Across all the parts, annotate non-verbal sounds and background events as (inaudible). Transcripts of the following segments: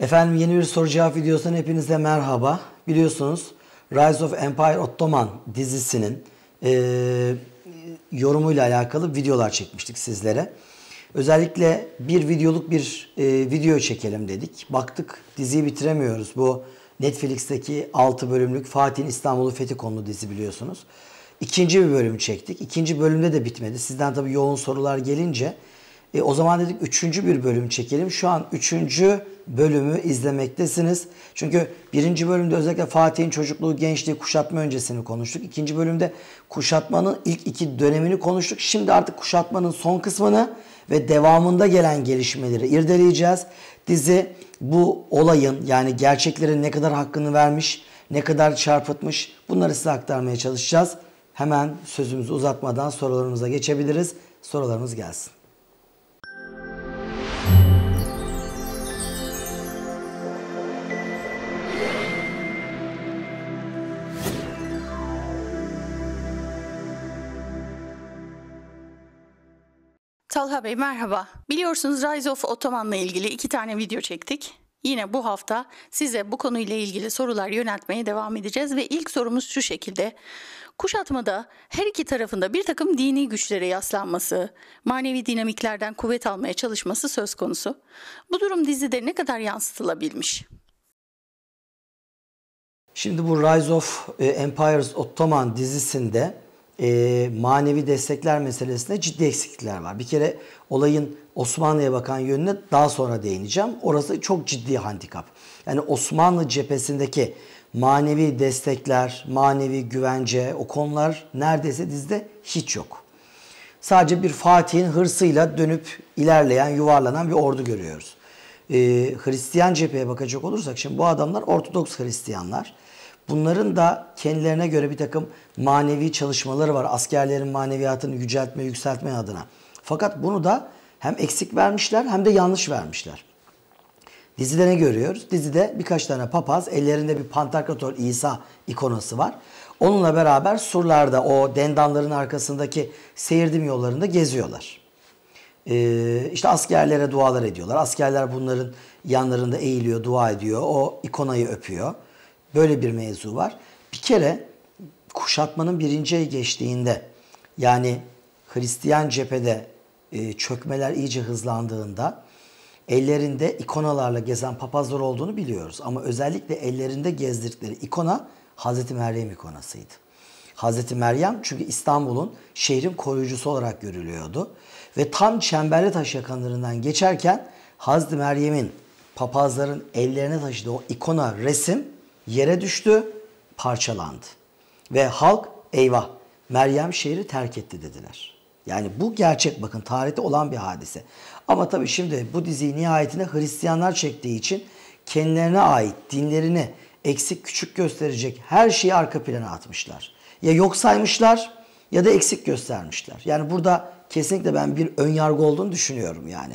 Efendim yeni bir soru cevap videosundan hepinize merhaba. Biliyorsunuz Rise of Empire Ottoman dizisinin e, yorumuyla alakalı videolar çekmiştik sizlere. Özellikle bir videoluk bir e, video çekelim dedik. Baktık diziyi bitiremiyoruz. Bu Netflix'teki 6 bölümlük Fatih'in İstanbul'u fethi konulu dizi biliyorsunuz. İkinci bir bölüm çektik. İkinci bölümde de bitmedi. Sizden tabii yoğun sorular gelince e, o zaman dedik üçüncü bir bölüm çekelim. Şu an üçüncü bölümü izlemektesiniz. Çünkü birinci bölümde özellikle Fatih'in çocukluğu, gençliği, kuşatma öncesini konuştuk. İkinci bölümde kuşatmanın ilk iki dönemini konuştuk. Şimdi artık kuşatmanın son kısmını ve devamında gelen gelişmeleri irdeleyeceğiz. Dizi bu olayın yani gerçeklerin ne kadar hakkını vermiş, ne kadar çarpıtmış bunları size aktarmaya çalışacağız. Hemen sözümüzü uzatmadan sorularımıza geçebiliriz. Sorularımız gelsin. Talha Bey merhaba. Biliyorsunuz Rise of Ottoman'la ilgili iki tane video çektik. Yine bu hafta size bu konuyla ilgili sorular yöneltmeye devam edeceğiz ve ilk sorumuz şu şekilde. Kuşatmada her iki tarafında bir takım dini güçlere yaslanması, manevi dinamiklerden kuvvet almaya çalışması söz konusu. Bu durum dizide ne kadar yansıtılabilmiş? Şimdi bu Rise of e, Empires Ottoman dizisinde e, manevi destekler meselesinde ciddi eksiklikler var. Bir kere olayın Osmanlı'ya bakan yönüne daha sonra değineceğim. Orası çok ciddi handikap. Yani Osmanlı cephesindeki manevi destekler, manevi güvence o konular neredeyse dizde hiç yok. Sadece bir Fatih'in hırsıyla dönüp ilerleyen, yuvarlanan bir ordu görüyoruz. Ee, Hristiyan cepheye bakacak olursak şimdi bu adamlar Ortodoks Hristiyanlar. Bunların da kendilerine göre bir takım manevi çalışmaları var. Askerlerin maneviyatını yüceltme, yükseltme adına. Fakat bunu da hem eksik vermişler hem de yanlış vermişler. Dizide ne görüyoruz? Dizide birkaç tane papaz, ellerinde bir Pantokrator İsa ikonası var. Onunla beraber surlarda, o dendanların arkasındaki seyirdim yollarında geziyorlar. Ee, işte askerlere dualar ediyorlar. Askerler bunların yanlarında eğiliyor, dua ediyor. O ikonayı öpüyor. Böyle bir mevzu var. Bir kere kuşatmanın birinci ayı geçtiğinde yani Hristiyan cephede e, çökmeler iyice hızlandığında ellerinde ikonalarla gezen papazlar olduğunu biliyoruz. Ama özellikle ellerinde gezdirdikleri ikona Hazreti Meryem ikonasıydı. Hazreti Meryem çünkü İstanbul'un şehrin koruyucusu olarak görülüyordu. Ve tam Çemberli Taş yakınlarından geçerken Hazreti Meryem'in papazların ellerine taşıdığı o ikona resim yere düştü, parçalandı. Ve halk eyvah Meryem şehri terk etti dediler. Yani bu gerçek bakın tarihte olan bir hadise. Ama tabii şimdi bu diziyi nihayetinde Hristiyanlar çektiği için kendilerine ait dinlerini eksik küçük gösterecek her şeyi arka plana atmışlar. Ya yok saymışlar ya da eksik göstermişler. Yani burada kesinlikle ben bir ön yargı olduğunu düşünüyorum yani.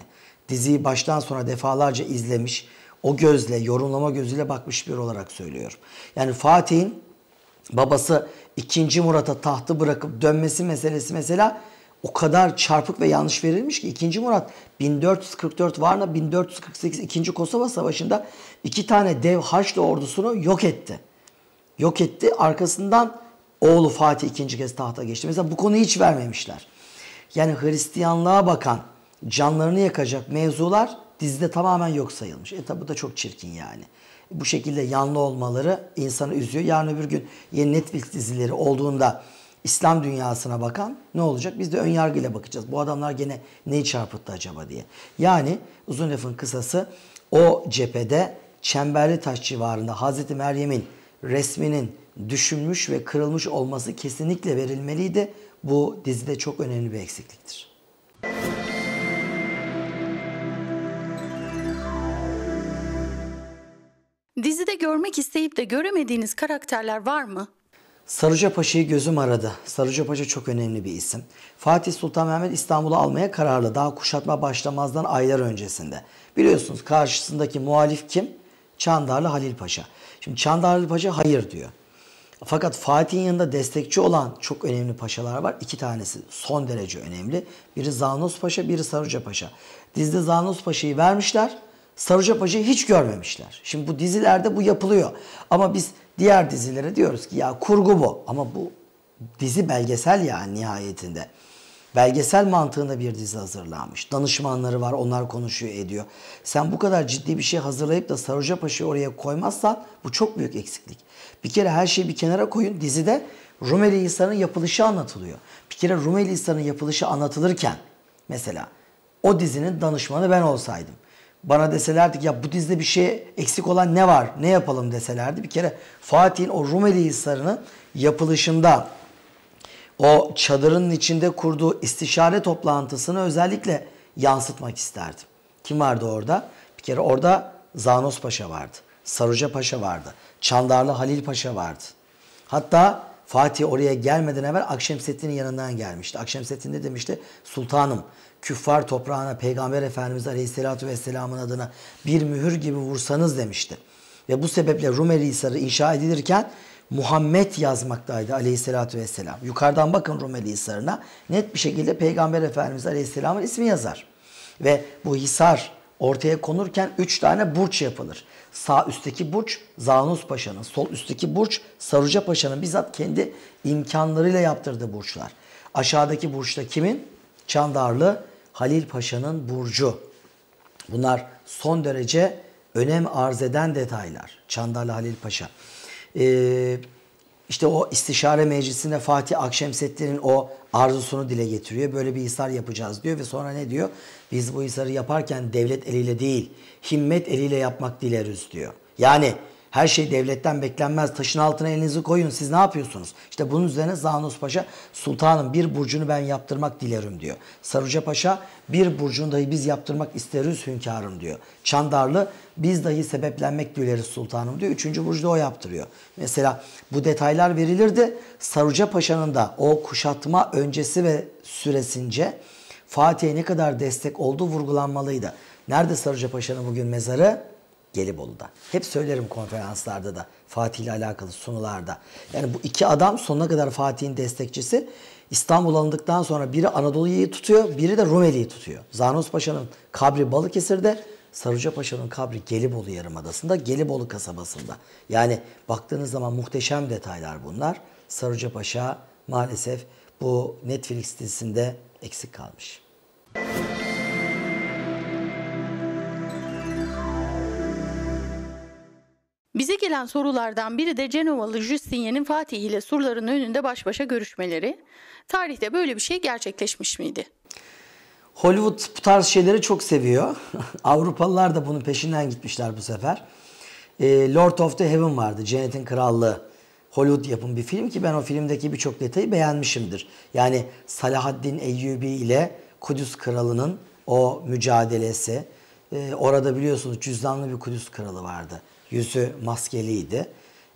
Diziyi baştan sona defalarca izlemiş, o gözle, yorumlama gözüyle bakmış bir olarak söylüyorum. Yani Fatih'in babası 2. Murat'a tahtı bırakıp dönmesi meselesi mesela o kadar çarpık ve yanlış verilmiş ki 2. Murat 1444 Varna 1448 2. Kosova Savaşı'nda iki tane dev Haçlı ordusunu yok etti. Yok etti. Arkasından oğlu Fatih ikinci kez tahta geçti. Mesela bu konuyu hiç vermemişler. Yani Hristiyanlığa bakan, canlarını yakacak mevzular dizide tamamen yok sayılmış. E tabi bu da çok çirkin yani. Bu şekilde yanlı olmaları insanı üzüyor. Yarın öbür gün yeni Netflix dizileri olduğunda İslam dünyasına bakan ne olacak? Biz de ön yargıyla bakacağız. Bu adamlar gene neyi çarpıttı acaba diye. Yani uzun lafın kısası o cephede Çemberli Taş civarında Hazreti Meryem'in resminin düşünmüş ve kırılmış olması kesinlikle verilmeliydi. Bu dizide çok önemli bir eksikliktir. Dizide görmek isteyip de göremediğiniz karakterler var mı? Sarıca Paşa'yı gözüm aradı. Sarıca Paşa çok önemli bir isim. Fatih Sultan Mehmet İstanbul'u almaya kararlı. Daha kuşatma başlamazdan aylar öncesinde. Biliyorsunuz karşısındaki muhalif kim? Çandarlı Halil Paşa. Şimdi Çandarlı Paşa hayır diyor. Fakat Fatih'in yanında destekçi olan çok önemli paşalar var. İki tanesi son derece önemli. Biri Zanos Paşa, biri Sarıca Paşa. Dizde Zanos Paşa'yı vermişler. Sarıca Paşa'yı hiç görmemişler. Şimdi bu dizilerde bu yapılıyor. Ama biz diğer dizilere diyoruz ki ya kurgu bu. Ama bu dizi belgesel yani nihayetinde. Belgesel mantığında bir dizi hazırlanmış. Danışmanları var, onlar konuşuyor, ediyor. Sen bu kadar ciddi bir şey hazırlayıp da Sarıca Paşa'yı oraya koymazsan bu çok büyük eksiklik. Bir kere her şeyi bir kenara koyun. Dizide Rumeli Hisarı'nın yapılışı anlatılıyor. Bir kere Rumeli Hisarı'nın yapılışı anlatılırken mesela o dizinin danışmanı ben olsaydım bana deselerdi ki ya bu dizide bir şey eksik olan ne var? Ne yapalım deselerdi. Bir kere Fatih'in o Rumeli Hisarı'nın yapılışında o çadırın içinde kurduğu istişare toplantısını özellikle yansıtmak isterdim. Kim vardı orada? Bir kere orada Zanos Paşa vardı. Saruca Paşa vardı. Çandarlı Halil Paşa vardı. Hatta Fatih oraya gelmeden evvel Akşemseddin'in yanından gelmişti. Akşemseddin de demişti? Sultanım küffar toprağına Peygamber Efendimiz Aleyhisselatü Vesselam'ın adına bir mühür gibi vursanız demişti. Ve bu sebeple Rumeli Hisarı inşa edilirken Muhammed yazmaktaydı Aleyhisselatü Vesselam. Yukarıdan bakın Rumeli Hisarı'na net bir şekilde Peygamber Efendimiz Aleyhisselam'ın ismi yazar. Ve bu Hisar ortaya konurken 3 tane burç yapılır. Sağ üstteki burç Zanus Paşa'nın, sol üstteki burç Saruca Paşa'nın bizzat kendi imkanlarıyla yaptırdığı burçlar. Aşağıdaki burçta kimin? Çandarlı Halil Paşa'nın burcu. Bunlar son derece önem arz eden detaylar. Çandarlı Halil Paşa. Ee, işte o istişare meclisinde Fatih Akşemseddin'in o arzusunu dile getiriyor. Böyle bir hisar yapacağız diyor ve sonra ne diyor? Biz bu hisarı yaparken devlet eliyle değil, himmet eliyle yapmak dileriz diyor. Yani her şey devletten beklenmez. Taşın altına elinizi koyun. Siz ne yapıyorsunuz? İşte bunun üzerine Zanus Paşa sultanım bir burcunu ben yaptırmak dilerim diyor. Saruca Paşa bir burcunu dahi biz yaptırmak isteriz hünkârım diyor. Çandarlı biz dahi sebeplenmek dileriz sultanım diyor. Üçüncü burcu o yaptırıyor. Mesela bu detaylar verilirdi. Saruca Paşa'nın da o kuşatma öncesi ve süresince Fatih'e ne kadar destek olduğu vurgulanmalıydı. Nerede Saruca Paşa'nın bugün mezarı? Gelibolu'da. Hep söylerim konferanslarda da Fatih ile alakalı sunularda. Yani bu iki adam sonuna kadar Fatih'in destekçisi. İstanbul alındıktan sonra biri Anadolu'yu tutuyor, biri de Rumeli'yi tutuyor. Zanos Paşa'nın kabri Balıkesir'de, Sarıca Paşa'nın kabri Gelibolu Yarımadası'nda, Gelibolu kasabasında. Yani baktığınız zaman muhteşem detaylar bunlar. Sarıca Paşa maalesef bu Netflix dizisinde eksik kalmış. Müzik Bize gelen sorulardan biri de Cenovalı Justinian'in Fatih ile surların önünde baş başa görüşmeleri. Tarihte böyle bir şey gerçekleşmiş miydi? Hollywood bu tarz şeyleri çok seviyor. (laughs) Avrupalılar da bunun peşinden gitmişler bu sefer. E, Lord of the Heaven vardı. Cennetin Krallığı. Hollywood yapım bir film ki ben o filmdeki birçok detayı beğenmişimdir. Yani Salahaddin Eyyubi ile Kudüs Kralı'nın o mücadelesi. E, orada biliyorsunuz cüzdanlı bir Kudüs Kralı vardı yüzü maskeliydi.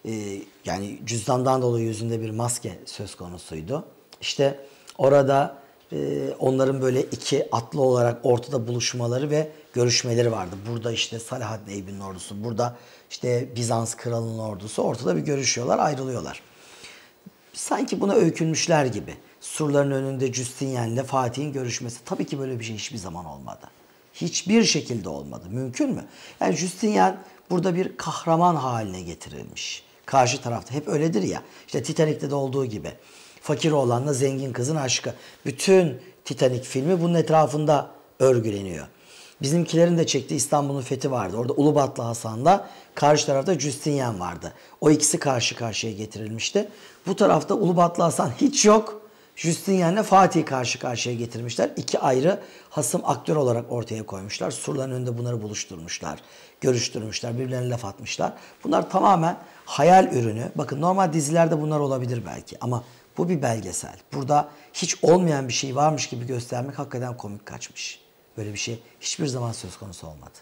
Ee, yani cüzdandan dolayı yüzünde bir maske söz konusuydu. İşte orada e, onların böyle iki atlı olarak ortada buluşmaları ve görüşmeleri vardı. Burada işte Salahaddin Eyyubi'nin ordusu, burada işte Bizans kralının ordusu ortada bir görüşüyorlar, ayrılıyorlar. Sanki buna öykünmüşler gibi. Surların önünde Justinian ile Fatih'in görüşmesi tabii ki böyle bir şey hiçbir zaman olmadı. Hiçbir şekilde olmadı. Mümkün mü? Yani Justinian burada bir kahraman haline getirilmiş. Karşı tarafta hep öyledir ya. İşte Titanik'te de olduğu gibi. Fakir oğlanla zengin kızın aşkı. Bütün Titanik filmi bunun etrafında örgüleniyor. Bizimkilerin de çektiği İstanbul'un fethi vardı. Orada Ulubatlı Hasan'la karşı tarafta Justinian vardı. O ikisi karşı karşıya getirilmişti. Bu tarafta Ulubatlı Hasan hiç yok. Justinian'le Fatih'i karşı karşıya getirmişler. İki ayrı hasım aktör olarak ortaya koymuşlar. Surların önünde bunları buluşturmuşlar, görüştürmüşler, birbirlerine laf atmışlar. Bunlar tamamen hayal ürünü. Bakın normal dizilerde bunlar olabilir belki ama bu bir belgesel. Burada hiç olmayan bir şey varmış gibi göstermek hakikaten komik kaçmış. Böyle bir şey hiçbir zaman söz konusu olmadı.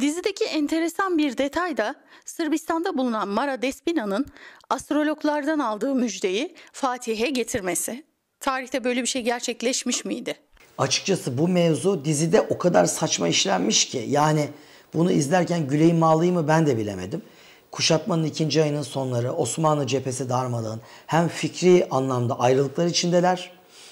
Dizideki enteresan bir detay da Sırbistan'da bulunan Mara Despina'nın astrologlardan aldığı müjdeyi Fatih'e getirmesi. Tarihte böyle bir şey gerçekleşmiş miydi? Açıkçası bu mevzu dizide o kadar saçma işlenmiş ki yani bunu izlerken güleyim ağlayayım mı ben de bilemedim. Kuşatmanın ikinci ayının sonları Osmanlı cephesi darmadağın hem fikri anlamda ayrılıklar içindeler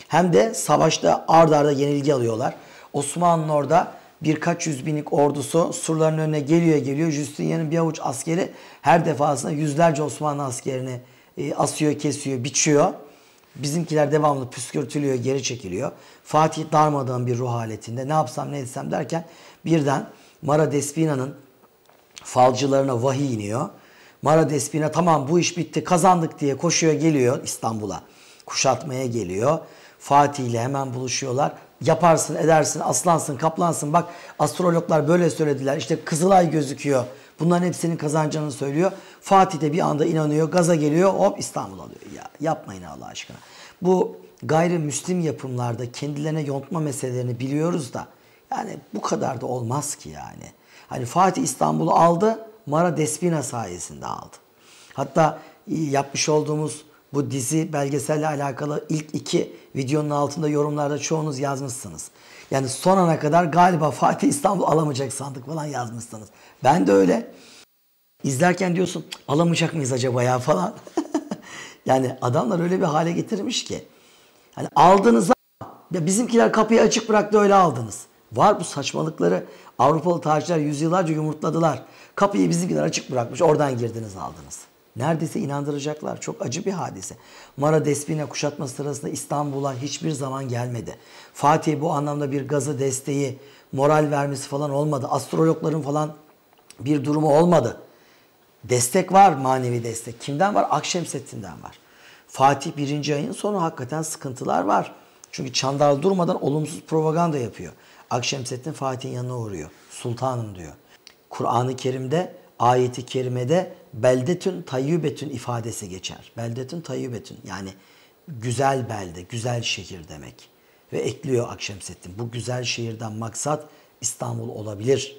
hem de savaşta ard arda yenilgi alıyorlar. Osmanlı orada birkaç yüz binlik ordusu surların önüne geliyor geliyor. Justinian'ın bir avuç askeri her defasında yüzlerce Osmanlı askerini e, asıyor, kesiyor, biçiyor. Bizimkiler devamlı püskürtülüyor, geri çekiliyor. Fatih darmadan bir ruh haletinde ne yapsam ne etsem derken birden Mara Despina'nın falcılarına vahiy iniyor. Mara Despina tamam bu iş bitti kazandık diye koşuyor geliyor İstanbul'a. Kuşatmaya geliyor. Fatih ile hemen buluşuyorlar yaparsın, edersin, aslansın, kaplansın. Bak astrologlar böyle söylediler. İşte Kızılay gözüküyor. Bunların hepsinin kazancını söylüyor. Fatih de bir anda inanıyor, gaza geliyor, hop İstanbul alıyor. Ya yapmayın Allah aşkına. Bu gayrimüslim yapımlarda kendilerine yontma meselelerini biliyoruz da yani bu kadar da olmaz ki yani. Hani Fatih İstanbul'u aldı, Mara Despina sayesinde aldı. Hatta e, yapmış olduğumuz bu dizi belgeselle alakalı ilk iki videonun altında yorumlarda çoğunuz yazmışsınız. Yani son ana kadar galiba Fatih İstanbul alamayacak sandık falan yazmışsınız. Ben de öyle. İzlerken diyorsun alamayacak mıyız acaba ya falan. (laughs) yani adamlar öyle bir hale getirmiş ki. Hani aldınız ya bizimkiler kapıyı açık bıraktı öyle aldınız. Var bu saçmalıkları Avrupalı tarihçiler yüzyıllarca yumurtladılar. Kapıyı bizimkiler açık bırakmış oradan girdiniz aldınız neredeyse inandıracaklar. Çok acı bir hadise. Mara Despina kuşatma sırasında İstanbul'a hiçbir zaman gelmedi. Fatih bu anlamda bir gazı desteği, moral vermesi falan olmadı. Astrologların falan bir durumu olmadı. Destek var manevi destek. Kimden var? Akşemseddin'den var. Fatih birinci ayın sonu hakikaten sıkıntılar var. Çünkü çandal durmadan olumsuz propaganda yapıyor. Akşemseddin Fatih'in yanına uğruyor. Sultanım diyor. Kur'an-ı Kerim'de ayeti kerimede beldetün tayyibetün ifadesi geçer. Beldetün tayyibetün yani güzel belde, güzel şehir demek. Ve ekliyor Akşemseddin. Bu güzel şehirden maksat İstanbul olabilir.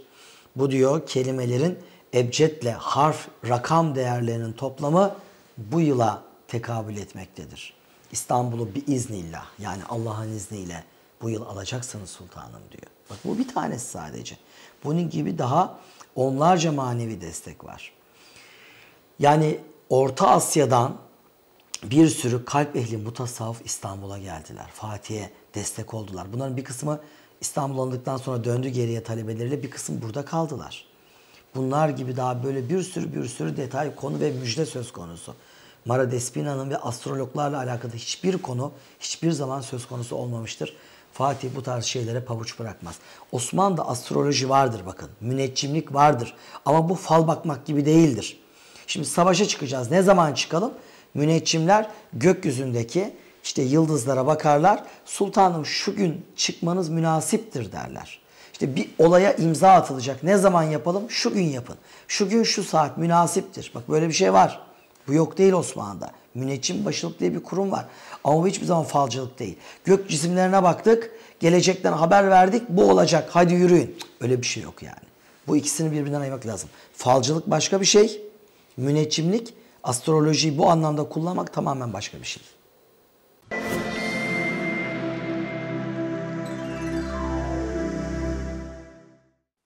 Bu diyor kelimelerin ebcetle harf, rakam değerlerinin toplamı bu yıla tekabül etmektedir. İstanbul'u bir iznillah yani Allah'ın izniyle bu yıl alacaksınız sultanım diyor. Bak bu bir tanesi sadece. Bunun gibi daha onlarca manevi destek var. Yani Orta Asya'dan bir sürü kalp ehli mutasavvıf İstanbul'a geldiler. Fatih'e destek oldular. Bunların bir kısmı İstanbullandıktan sonra döndü geriye talebeleriyle bir kısım burada kaldılar. Bunlar gibi daha böyle bir sürü bir sürü detay, konu ve müjde söz konusu. Mara Despina'nın ve astrologlarla alakalı hiçbir konu hiçbir zaman söz konusu olmamıştır. Fatih bu tarz şeylere pabuç bırakmaz. Osmanlı'da astroloji vardır bakın. Müneccimlik vardır. Ama bu fal bakmak gibi değildir. Şimdi savaşa çıkacağız. Ne zaman çıkalım? Müneccimler gökyüzündeki işte yıldızlara bakarlar. Sultanım şu gün çıkmanız münasiptir derler. İşte bir olaya imza atılacak. Ne zaman yapalım? Şu gün yapın. Şu gün şu saat münasiptir. Bak böyle bir şey var. Bu yok değil Osmanlı'da. Müneccim başılık diye bir kurum var. Ama bu hiçbir zaman falcılık değil. Gök cisimlerine baktık, gelecekten haber verdik, bu olacak, hadi yürüyün. Öyle bir şey yok yani. Bu ikisini birbirinden ayırmak lazım. Falcılık başka bir şey, müneccimlik, astrolojiyi bu anlamda kullanmak tamamen başka bir şey.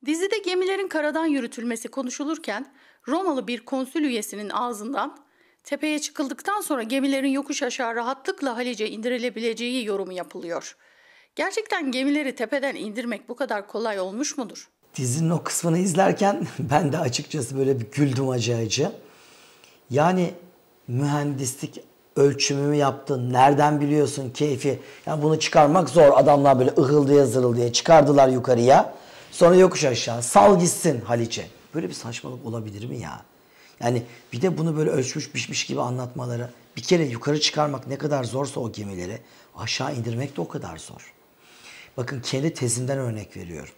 Dizide gemilerin karadan yürütülmesi konuşulurken Romalı bir konsül üyesinin ağzından Tepeye çıkıldıktan sonra gemilerin yokuş aşağı rahatlıkla Halice indirilebileceği yorumu yapılıyor. Gerçekten gemileri tepeden indirmek bu kadar kolay olmuş mudur? Dizinin o kısmını izlerken (laughs) ben de açıkçası böyle bir güldüm acı acı. Yani mühendislik ölçümü mü yaptın, nereden biliyorsun keyfi. Yani bunu çıkarmak zor. Adamlar böyle ıhıldıya zırıldıya çıkardılar yukarıya. Sonra yokuş aşağı. Sal gitsin Haliç'e. Böyle bir saçmalık olabilir mi ya? Yani bir de bunu böyle ölçmüş biçmiş gibi anlatmaları. Bir kere yukarı çıkarmak ne kadar zorsa o gemileri aşağı indirmek de o kadar zor. Bakın kendi tezimden örnek veriyorum.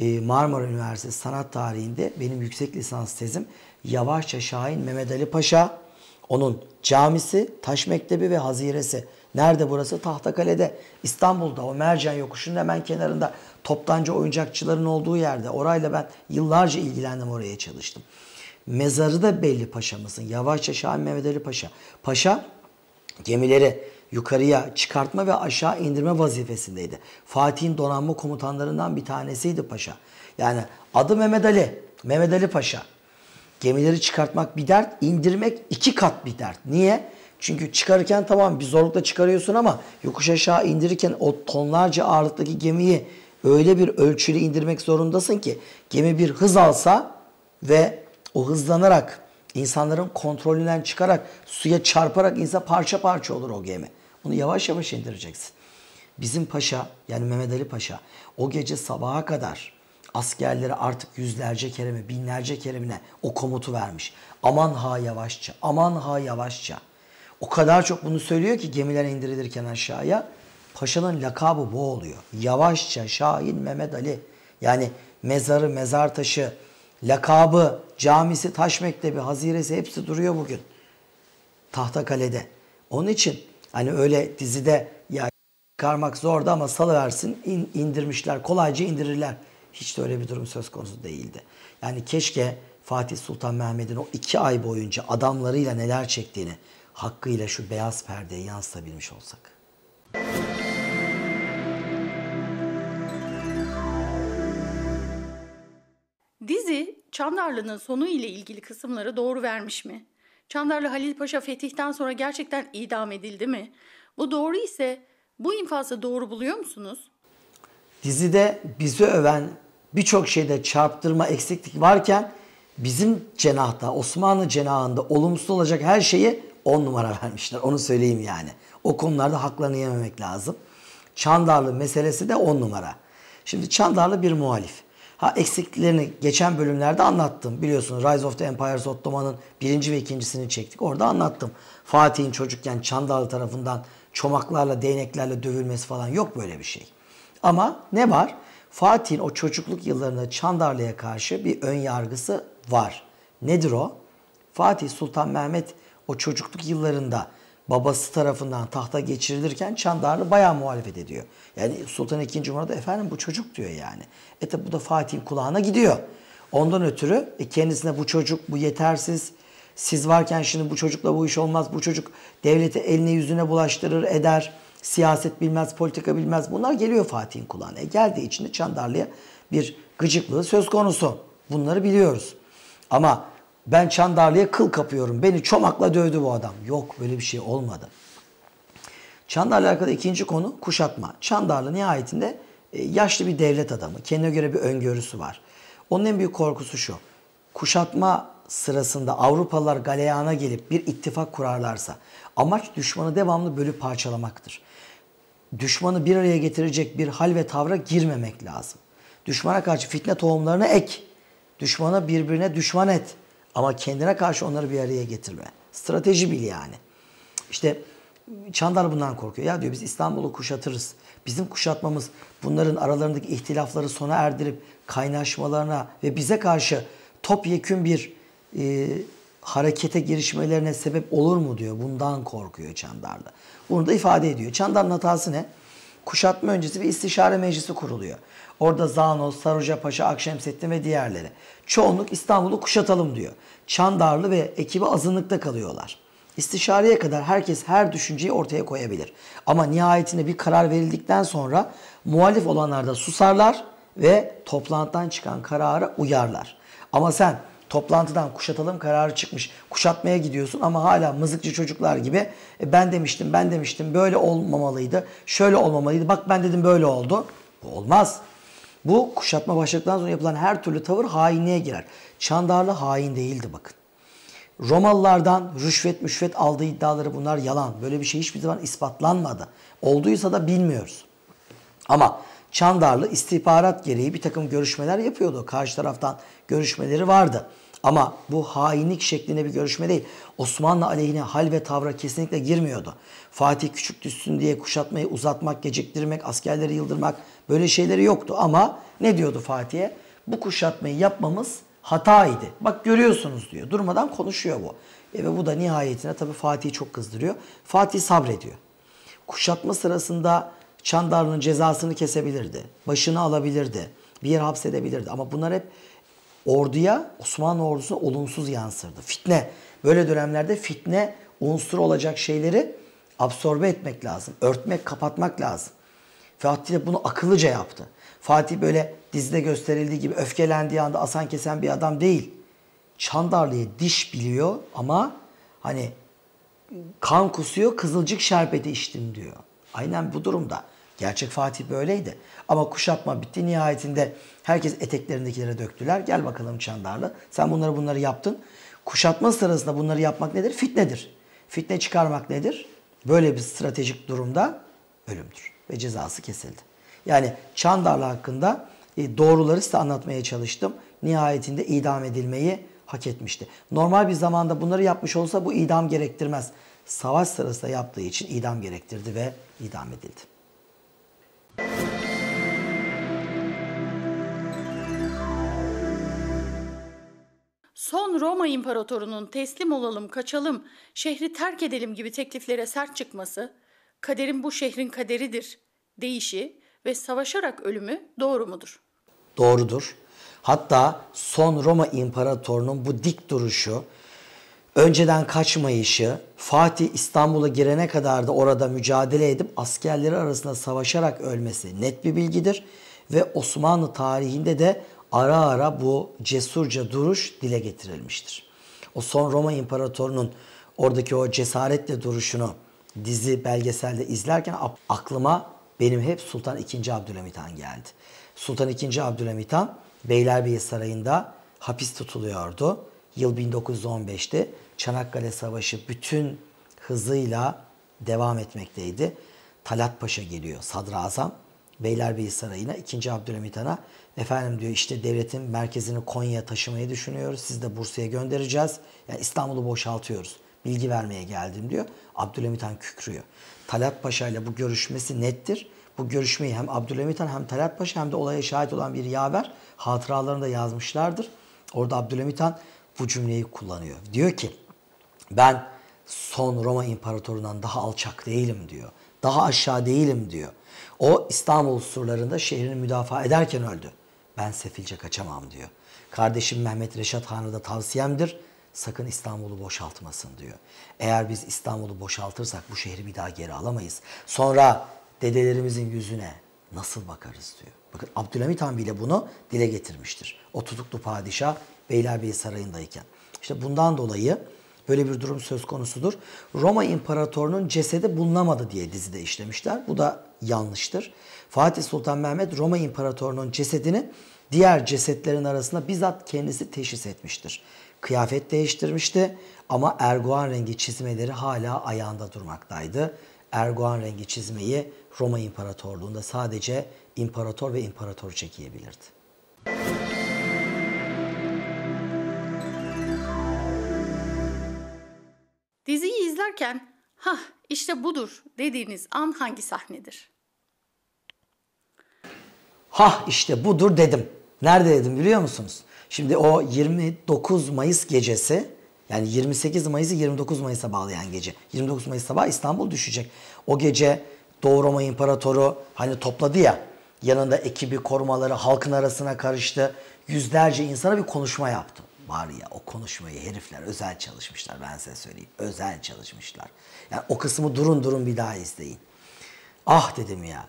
Ee, Marmara Üniversitesi Sanat Tarihi'nde benim yüksek lisans tezim Yavaşça Şahin Mehmet Ali Paşa, onun camisi, taş mektebi ve haziresi. Nerede burası? Tahtakale'de. İstanbul'da o mercan yokuşunun hemen kenarında toptancı oyuncakçıların olduğu yerde. Orayla ben yıllarca ilgilendim, oraya çalıştım. Mezarı da belli paşamızın. Yavaşça Şahin Mehmet Ali Paşa. Paşa gemileri yukarıya çıkartma ve aşağı indirme vazifesindeydi. Fatih'in donanma komutanlarından bir tanesiydi paşa. Yani adı Mehmet Ali. Mehmet Ali Paşa. Gemileri çıkartmak bir dert, indirmek iki kat bir dert. Niye? Çünkü çıkarırken tamam bir zorlukla çıkarıyorsun ama yokuş aşağı indirirken o tonlarca ağırlıktaki gemiyi öyle bir ölçülü indirmek zorundasın ki gemi bir hız alsa ve o hızlanarak insanların kontrolünden çıkarak suya çarparak insan parça parça olur o gemi. Bunu yavaş yavaş indireceksin. Bizim paşa yani Mehmet Ali Paşa o gece sabaha kadar askerleri artık yüzlerce kere mi binlerce kere mi ne o komutu vermiş. Aman ha yavaşça aman ha yavaşça. O kadar çok bunu söylüyor ki gemiler indirilirken aşağıya. Paşa'nın lakabı bu oluyor. Yavaşça Şahin Mehmet Ali. Yani mezarı, mezar taşı, lakabı, camisi, taş mektebi, haziresi hepsi duruyor bugün. Tahtakale'de. Onun için hani öyle dizide ya karmak zordu ama salıversin in, indirmişler. Kolayca indirirler. Hiç de öyle bir durum söz konusu değildi. Yani keşke Fatih Sultan Mehmet'in o iki ay boyunca adamlarıyla neler çektiğini hakkıyla şu beyaz perdeye yansıtabilmiş olsak. Müzik Dizi Çandarlı'nın sonu ile ilgili kısımları doğru vermiş mi? Çandarlı Halil Paşa fetihten sonra gerçekten idam edildi mi? Bu doğru ise bu infazı doğru buluyor musunuz? Dizide bizi öven birçok şeyde çarptırma eksiklik varken bizim cenahta Osmanlı cenahında olumsuz olacak her şeyi on numara vermişler. Onu söyleyeyim yani. O konularda haklarını yememek lazım. Çandarlı meselesi de on numara. Şimdi Çandarlı bir muhalif. Ha eksikliklerini geçen bölümlerde anlattım. Biliyorsunuz Rise of the Empires Ottoman'ın birinci ve ikincisini çektik. Orada anlattım. Fatih'in çocukken Çandarlı tarafından çomaklarla, değneklerle dövülmesi falan yok böyle bir şey. Ama ne var? Fatih'in o çocukluk yıllarında Çandarlı'ya karşı bir ön yargısı var. Nedir o? Fatih Sultan Mehmet o çocukluk yıllarında babası tarafından tahta geçirilirken Çandarlı bayağı muhalefet ediyor. Yani Sultan II. Murat'a efendim bu çocuk diyor yani. E tabi bu da Fatih'in kulağına gidiyor. Ondan ötürü e, kendisine bu çocuk bu yetersiz siz varken şimdi bu çocukla bu iş olmaz. Bu çocuk devleti eline yüzüne bulaştırır eder. Siyaset bilmez, politika bilmez. Bunlar geliyor Fatih'in kulağına. E geldiği için de Çandarlı'ya bir gıcıklığı söz konusu. Bunları biliyoruz. Ama ben Çandarlı'ya kıl kapıyorum. Beni çomakla dövdü bu adam. Yok böyle bir şey olmadı. Çandarlı alakalı ikinci konu kuşatma. Çandarlı nihayetinde e, yaşlı bir devlet adamı. Kendine göre bir öngörüsü var. Onun en büyük korkusu şu. Kuşatma sırasında Avrupalılar galeyana gelip bir ittifak kurarlarsa amaç düşmanı devamlı bölüp parçalamaktır. Düşmanı bir araya getirecek bir hal ve tavra girmemek lazım. Düşmana karşı fitne tohumlarını ek. Düşmana birbirine düşman et. Ama kendine karşı onları bir araya getirme. Strateji bil yani. İşte Çandar bundan korkuyor. Ya diyor biz İstanbul'u kuşatırız. Bizim kuşatmamız bunların aralarındaki ihtilafları sona erdirip kaynaşmalarına ve bize karşı topyekün bir e, harekete girişmelerine sebep olur mu diyor. Bundan korkuyor Çandarlı. Bunu da ifade ediyor. Çandar'ın hatası ne? Kuşatma öncesi bir istişare meclisi kuruluyor. Orada Zanos, Saruca Paşa, Akşemsettin ve diğerleri. Çoğunluk İstanbul'u kuşatalım diyor. Çandarlı ve ekibi azınlıkta kalıyorlar. İstişareye kadar herkes her düşünceyi ortaya koyabilir. Ama nihayetinde bir karar verildikten sonra muhalif olanlar da susarlar ve toplantıdan çıkan karara uyarlar. Ama sen toplantıdan kuşatalım kararı çıkmış. Kuşatmaya gidiyorsun ama hala mızıkçı çocuklar gibi e, ben demiştim ben demiştim böyle olmamalıydı şöyle olmamalıydı bak ben dedim böyle oldu. Bu olmaz. Bu kuşatma başladıktan sonra yapılan her türlü tavır hainliğe girer. Çandarlı hain değildi bakın. Romalılardan rüşvet müşvet aldığı iddiaları bunlar yalan. Böyle bir şey hiçbir zaman ispatlanmadı. Olduysa da bilmiyoruz. Ama Çandarlı istihbarat gereği bir takım görüşmeler yapıyordu. Karşı taraftan görüşmeleri vardı. Ama bu hainlik şeklinde bir görüşme değil. Osmanlı aleyhine hal ve tavra kesinlikle girmiyordu. Fatih küçük düşsün diye kuşatmayı uzatmak, geciktirmek, askerleri yıldırmak böyle şeyleri yoktu. Ama ne diyordu Fatih'e? Bu kuşatmayı yapmamız hataydı. Bak görüyorsunuz diyor. Durmadan konuşuyor bu. E ve bu da nihayetine tabii Fatih'i çok kızdırıyor. Fatih sabrediyor. Kuşatma sırasında Çandarlı'nın cezasını kesebilirdi. Başını alabilirdi. Bir yere hapsedebilirdi. Ama bunlar hep orduya Osmanlı ordusu olumsuz yansırdı. Fitne. Böyle dönemlerde fitne unsuru olacak şeyleri absorbe etmek lazım. Örtmek, kapatmak lazım. Fatih de bunu akıllıca yaptı. Fatih böyle dizide gösterildiği gibi öfkelendiği anda asan kesen bir adam değil. Çandarlı'ya diş biliyor ama hani kan kusuyor kızılcık şerbeti içtim diyor. Aynen bu durumda. Gerçek Fatih böyleydi. Ama kuşatma bitti. Nihayetinde herkes eteklerindekilere döktüler. Gel bakalım Çandarlı. Sen bunları bunları yaptın. Kuşatma sırasında bunları yapmak nedir? Fitnedir. Fitne çıkarmak nedir? Böyle bir stratejik durumda ölümdür. Ve cezası kesildi. Yani Çandarlı hakkında e, doğruları size anlatmaya çalıştım. Nihayetinde idam edilmeyi hak etmişti. Normal bir zamanda bunları yapmış olsa bu idam gerektirmez. Savaş sırasında yaptığı için idam gerektirdi ve idam edildi. son Roma imparatorunun teslim olalım, kaçalım, şehri terk edelim gibi tekliflere sert çıkması, kaderin bu şehrin kaderidir deyişi ve savaşarak ölümü doğru mudur? Doğrudur. Hatta son Roma imparatorunun bu dik duruşu, önceden kaçmayışı, Fatih İstanbul'a girene kadar da orada mücadele edip askerleri arasında savaşarak ölmesi net bir bilgidir ve Osmanlı tarihinde de ara ara bu cesurca duruş dile getirilmiştir. O son Roma İmparatoru'nun oradaki o cesaretle duruşunu dizi belgeselde izlerken aklıma benim hep Sultan II. Abdülhamit Han geldi. Sultan II. Abdülhamit Han Beylerbeyi Sarayı'nda hapis tutuluyordu. Yıl 1915'ti. Çanakkale Savaşı bütün hızıyla devam etmekteydi. Talat Paşa geliyor sadrazam Beylerbeyi Sarayı'na, 2. Abdülhamit Han'a efendim diyor işte devletin merkezini Konya'ya taşımayı düşünüyoruz. Siz de Bursa'ya göndereceğiz. Yani İstanbul'u boşaltıyoruz. Bilgi vermeye geldim diyor. Abdülhamit Han kükrüyor. Talat Paşa ile bu görüşmesi nettir. Bu görüşmeyi hem Abdülhamit Han hem Talat Paşa hem de olaya şahit olan bir yaver hatıralarında yazmışlardır. Orada Abdülhamit Han bu cümleyi kullanıyor. Diyor ki ben son Roma imparatorundan daha alçak değilim diyor. Daha aşağı değilim diyor. O İstanbul surlarında şehrini müdafaa ederken öldü. Ben sefilce kaçamam diyor. Kardeşim Mehmet Reşat Han'a da tavsiyemdir. Sakın İstanbul'u boşaltmasın diyor. Eğer biz İstanbul'u boşaltırsak bu şehri bir daha geri alamayız. Sonra dedelerimizin yüzüne nasıl bakarız diyor. Bakın Abdülhamit Han bile bunu dile getirmiştir. O tutuklu padişah Beylerbeyi Sarayı'ndayken. İşte bundan dolayı Böyle bir durum söz konusudur. Roma İmparatorunun cesedi bulunamadı diye dizide işlemişler. Bu da yanlıştır. Fatih Sultan Mehmet Roma İmparatorunun cesedini diğer cesetlerin arasında bizzat kendisi teşhis etmiştir. Kıyafet değiştirmişti ama erguvan rengi çizmeleri hala ayağında durmaktaydı. Erguvan rengi çizmeyi Roma İmparatorluğu'nda sadece imparator ve imparator çekiyebilirdi. izlerken ha işte budur dediğiniz an hangi sahnedir? Ha işte budur dedim. Nerede dedim biliyor musunuz? Şimdi o 29 Mayıs gecesi yani 28 Mayıs'ı 29 Mayıs'a bağlayan gece. 29 Mayıs sabahı İstanbul düşecek. O gece Doğu Roma İmparatoru hani topladı ya yanında ekibi korumaları halkın arasına karıştı. Yüzlerce insana bir konuşma yaptı var ya o konuşmayı herifler özel çalışmışlar ben size söyleyeyim. Özel çalışmışlar. Yani o kısmı durun durun bir daha izleyin. Ah dedim ya.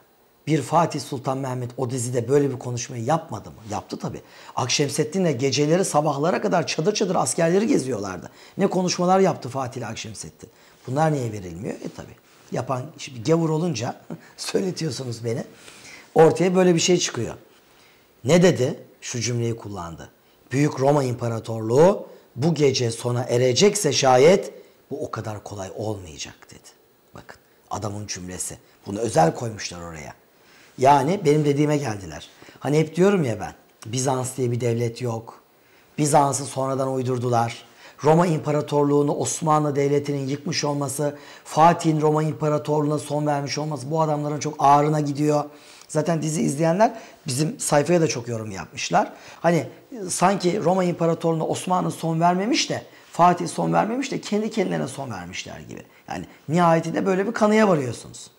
Bir Fatih Sultan Mehmet o dizide böyle bir konuşmayı yapmadı mı? Yaptı tabii. Akşemseddin'le geceleri sabahlara kadar çadır çadır askerleri geziyorlardı. Ne konuşmalar yaptı Fatih ile Akşemseddin. Bunlar niye verilmiyor? E tabii. Yapan şimdi gavur olunca (laughs) söyletiyorsunuz beni. Ortaya böyle bir şey çıkıyor. Ne dedi? Şu cümleyi kullandı. Büyük Roma İmparatorluğu bu gece sona erecekse şayet bu o kadar kolay olmayacak dedi. Bakın adamın cümlesi. Bunu özel koymuşlar oraya. Yani benim dediğime geldiler. Hani hep diyorum ya ben Bizans diye bir devlet yok. Bizans'ı sonradan uydurdular. Roma İmparatorluğu'nu Osmanlı Devleti'nin yıkmış olması, Fatih'in Roma İmparatorluğu'na son vermiş olması bu adamların çok ağrına gidiyor. Zaten dizi izleyenler bizim sayfaya da çok yorum yapmışlar. Hani e, sanki Roma İmparatorluğu'na Osmanlı son vermemiş de Fatih son vermemiş de kendi kendilerine son vermişler gibi. Yani nihayetinde böyle bir kanıya varıyorsunuz.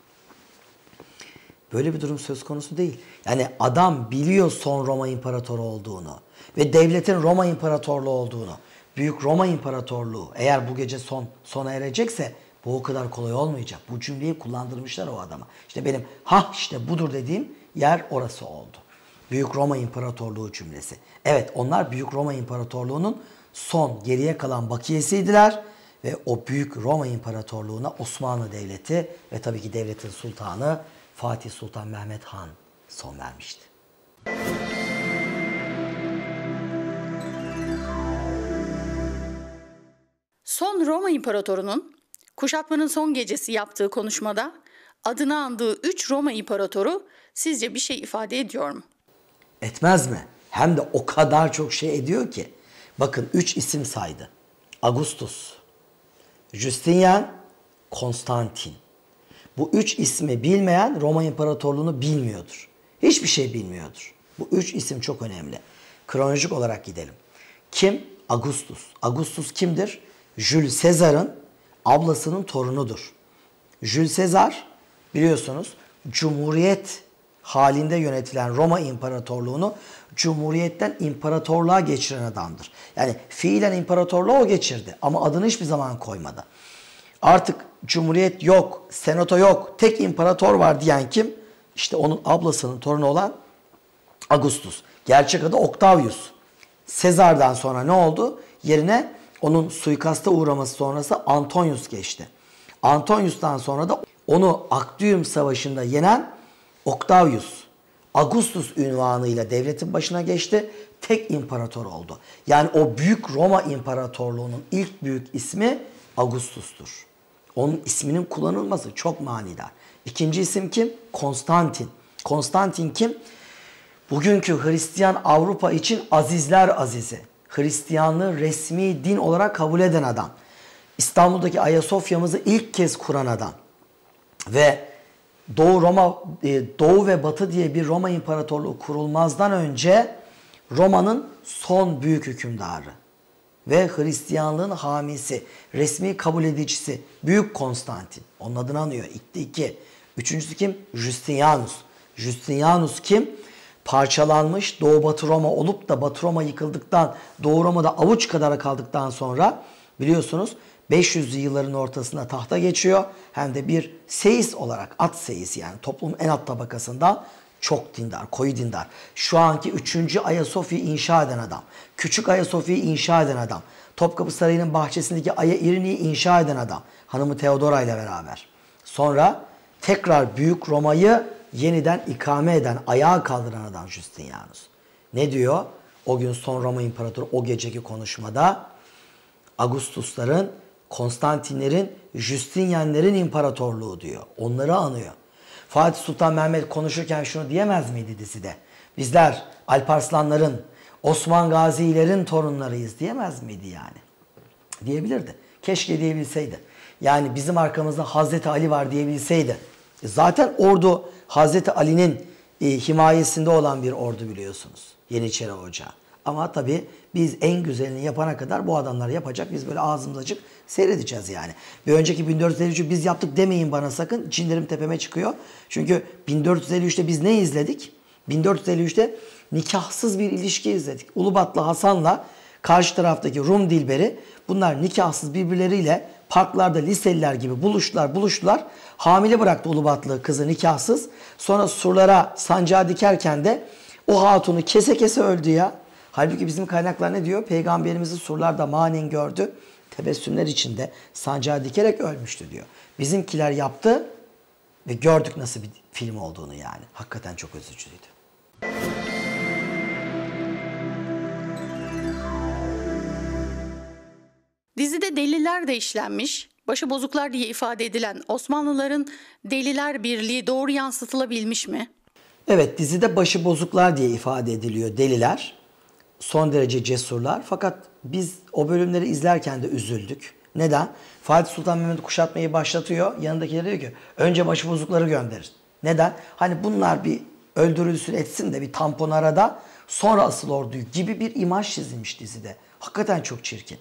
Böyle bir durum söz konusu değil. Yani adam biliyor son Roma İmparatoru olduğunu ve devletin Roma İmparatorluğu olduğunu. Büyük Roma İmparatorluğu eğer bu gece son sona erecekse bu o kadar kolay olmayacak. Bu cümleyi kullandırmışlar o adama. İşte benim ha işte budur dediğim yer orası oldu. Büyük Roma İmparatorluğu cümlesi. Evet onlar Büyük Roma İmparatorluğu'nun son geriye kalan bakiyesiydiler ve o Büyük Roma İmparatorluğu'na Osmanlı Devleti ve tabii ki devletin sultanı Fatih Sultan Mehmet Han son vermişti. Son Roma İmparatoru'nun Kuşatmanın son gecesi yaptığı konuşmada adını andığı üç Roma İmparatoru sizce bir şey ifade ediyor mu? Etmez mi? Hem de o kadar çok şey ediyor ki. Bakın üç isim saydı. Augustus, Justinian, Konstantin. Bu üç ismi bilmeyen Roma İmparatorluğunu bilmiyordur. Hiçbir şey bilmiyordur. Bu üç isim çok önemli. Kronolojik olarak gidelim. Kim? Augustus. Augustus kimdir? Jules Caesar'ın ablasının torunudur. Jül Sezar, biliyorsunuz Cumhuriyet halinde yönetilen Roma İmparatorluğunu Cumhuriyet'ten imparatorluğa geçiren adamdır. Yani fiilen imparatorluğu o geçirdi ama adını hiçbir zaman koymadı. Artık Cumhuriyet yok, Senato yok, tek imparator var diyen kim? İşte onun ablasının torunu olan Augustus. Gerçek adı Octavius. Sezar'dan sonra ne oldu? Yerine onun suikasta uğraması sonrası Antonius geçti. Antonius'tan sonra da onu Aktium Savaşı'nda yenen Octavius, Augustus ünvanıyla devletin başına geçti. Tek imparator oldu. Yani o büyük Roma İmparatorluğu'nun ilk büyük ismi Augustus'tur. Onun isminin kullanılması çok manidar. İkinci isim kim? Konstantin. Konstantin kim? Bugünkü Hristiyan Avrupa için azizler azizi. Hristiyanlığı resmi din olarak kabul eden adam. İstanbul'daki Ayasofya'mızı ilk kez kuran adam. Ve Doğu Roma e, Doğu ve Batı diye bir Roma İmparatorluğu kurulmazdan önce Roma'nın son büyük hükümdarı ve Hristiyanlığın hamisi, resmi kabul edicisi Büyük Konstantin. Onun adını anıyor. İkti iki. Üçüncüsü kim? Justinianus. Justinianus kim? parçalanmış Doğu Batı Roma olup da Batı Roma yıkıldıktan Doğu Roma'da avuç kadar kaldıktan sonra biliyorsunuz 500'lü yılların ortasında tahta geçiyor. Hem de bir seyis olarak at seyis yani toplum en alt tabakasında çok dindar, koyu dindar. Şu anki 3. Ayasofya inşa eden adam, Küçük Ayasofya'yı inşa eden adam, Topkapı Sarayı'nın bahçesindeki Aya İrini'yi inşa eden adam, hanımı Teodora ile beraber. Sonra tekrar Büyük Roma'yı yeniden ikame eden, ayağa kaldıran adam Justinianus. Ne diyor? O gün son Roma İmparatoru o geceki konuşmada Augustusların, Konstantinlerin, Justinianlerin imparatorluğu diyor. Onları anıyor. Fatih Sultan Mehmet konuşurken şunu diyemez miydi dizide? Bizler Alparslanların, Osman Gazilerin torunlarıyız diyemez miydi yani? Diyebilirdi. Keşke diyebilseydi. Yani bizim arkamızda Hazreti Ali var diyebilseydi. E zaten ordu Hazreti Ali'nin e, himayesinde olan bir ordu biliyorsunuz. Yeniçeri Ocağı. Ama tabii biz en güzelini yapana kadar bu adamlar yapacak. Biz böyle ağzımız açık seyredeceğiz yani. Bir önceki 1453'ü biz yaptık demeyin bana sakın. Cinlerim tepeme çıkıyor. Çünkü 1453'te biz ne izledik? 1453'te nikahsız bir ilişki izledik. Ulubatlı Hasan'la karşı taraftaki Rum Dilberi bunlar nikahsız birbirleriyle parklarda liseliler gibi buluştular buluştular. Hamile bıraktı Ulubatlı kızı nikahsız. Sonra surlara sancağı dikerken de o hatunu kese kese öldü ya. Halbuki bizim kaynaklar ne diyor? Peygamberimizi surlarda manen gördü. Tebessümler içinde sancağı dikerek ölmüştü diyor. Bizimkiler yaptı ve gördük nasıl bir film olduğunu yani. Hakikaten çok üzücüydü. Dizide deliller de işlenmiş, başı bozuklar diye ifade edilen Osmanlıların deliler birliği doğru yansıtılabilmiş mi? Evet dizide başı bozuklar diye ifade ediliyor deliler. Son derece cesurlar fakat biz o bölümleri izlerken de üzüldük. Neden? Fatih Sultan Mehmet kuşatmayı başlatıyor. Yanındakileri diyor ki önce başı bozukları gönderin. Neden? Hani bunlar bir öldürülsün etsin de bir tampon arada sonra asıl orduyu gibi bir imaj çizilmiş dizide. Hakikaten çok çirkin.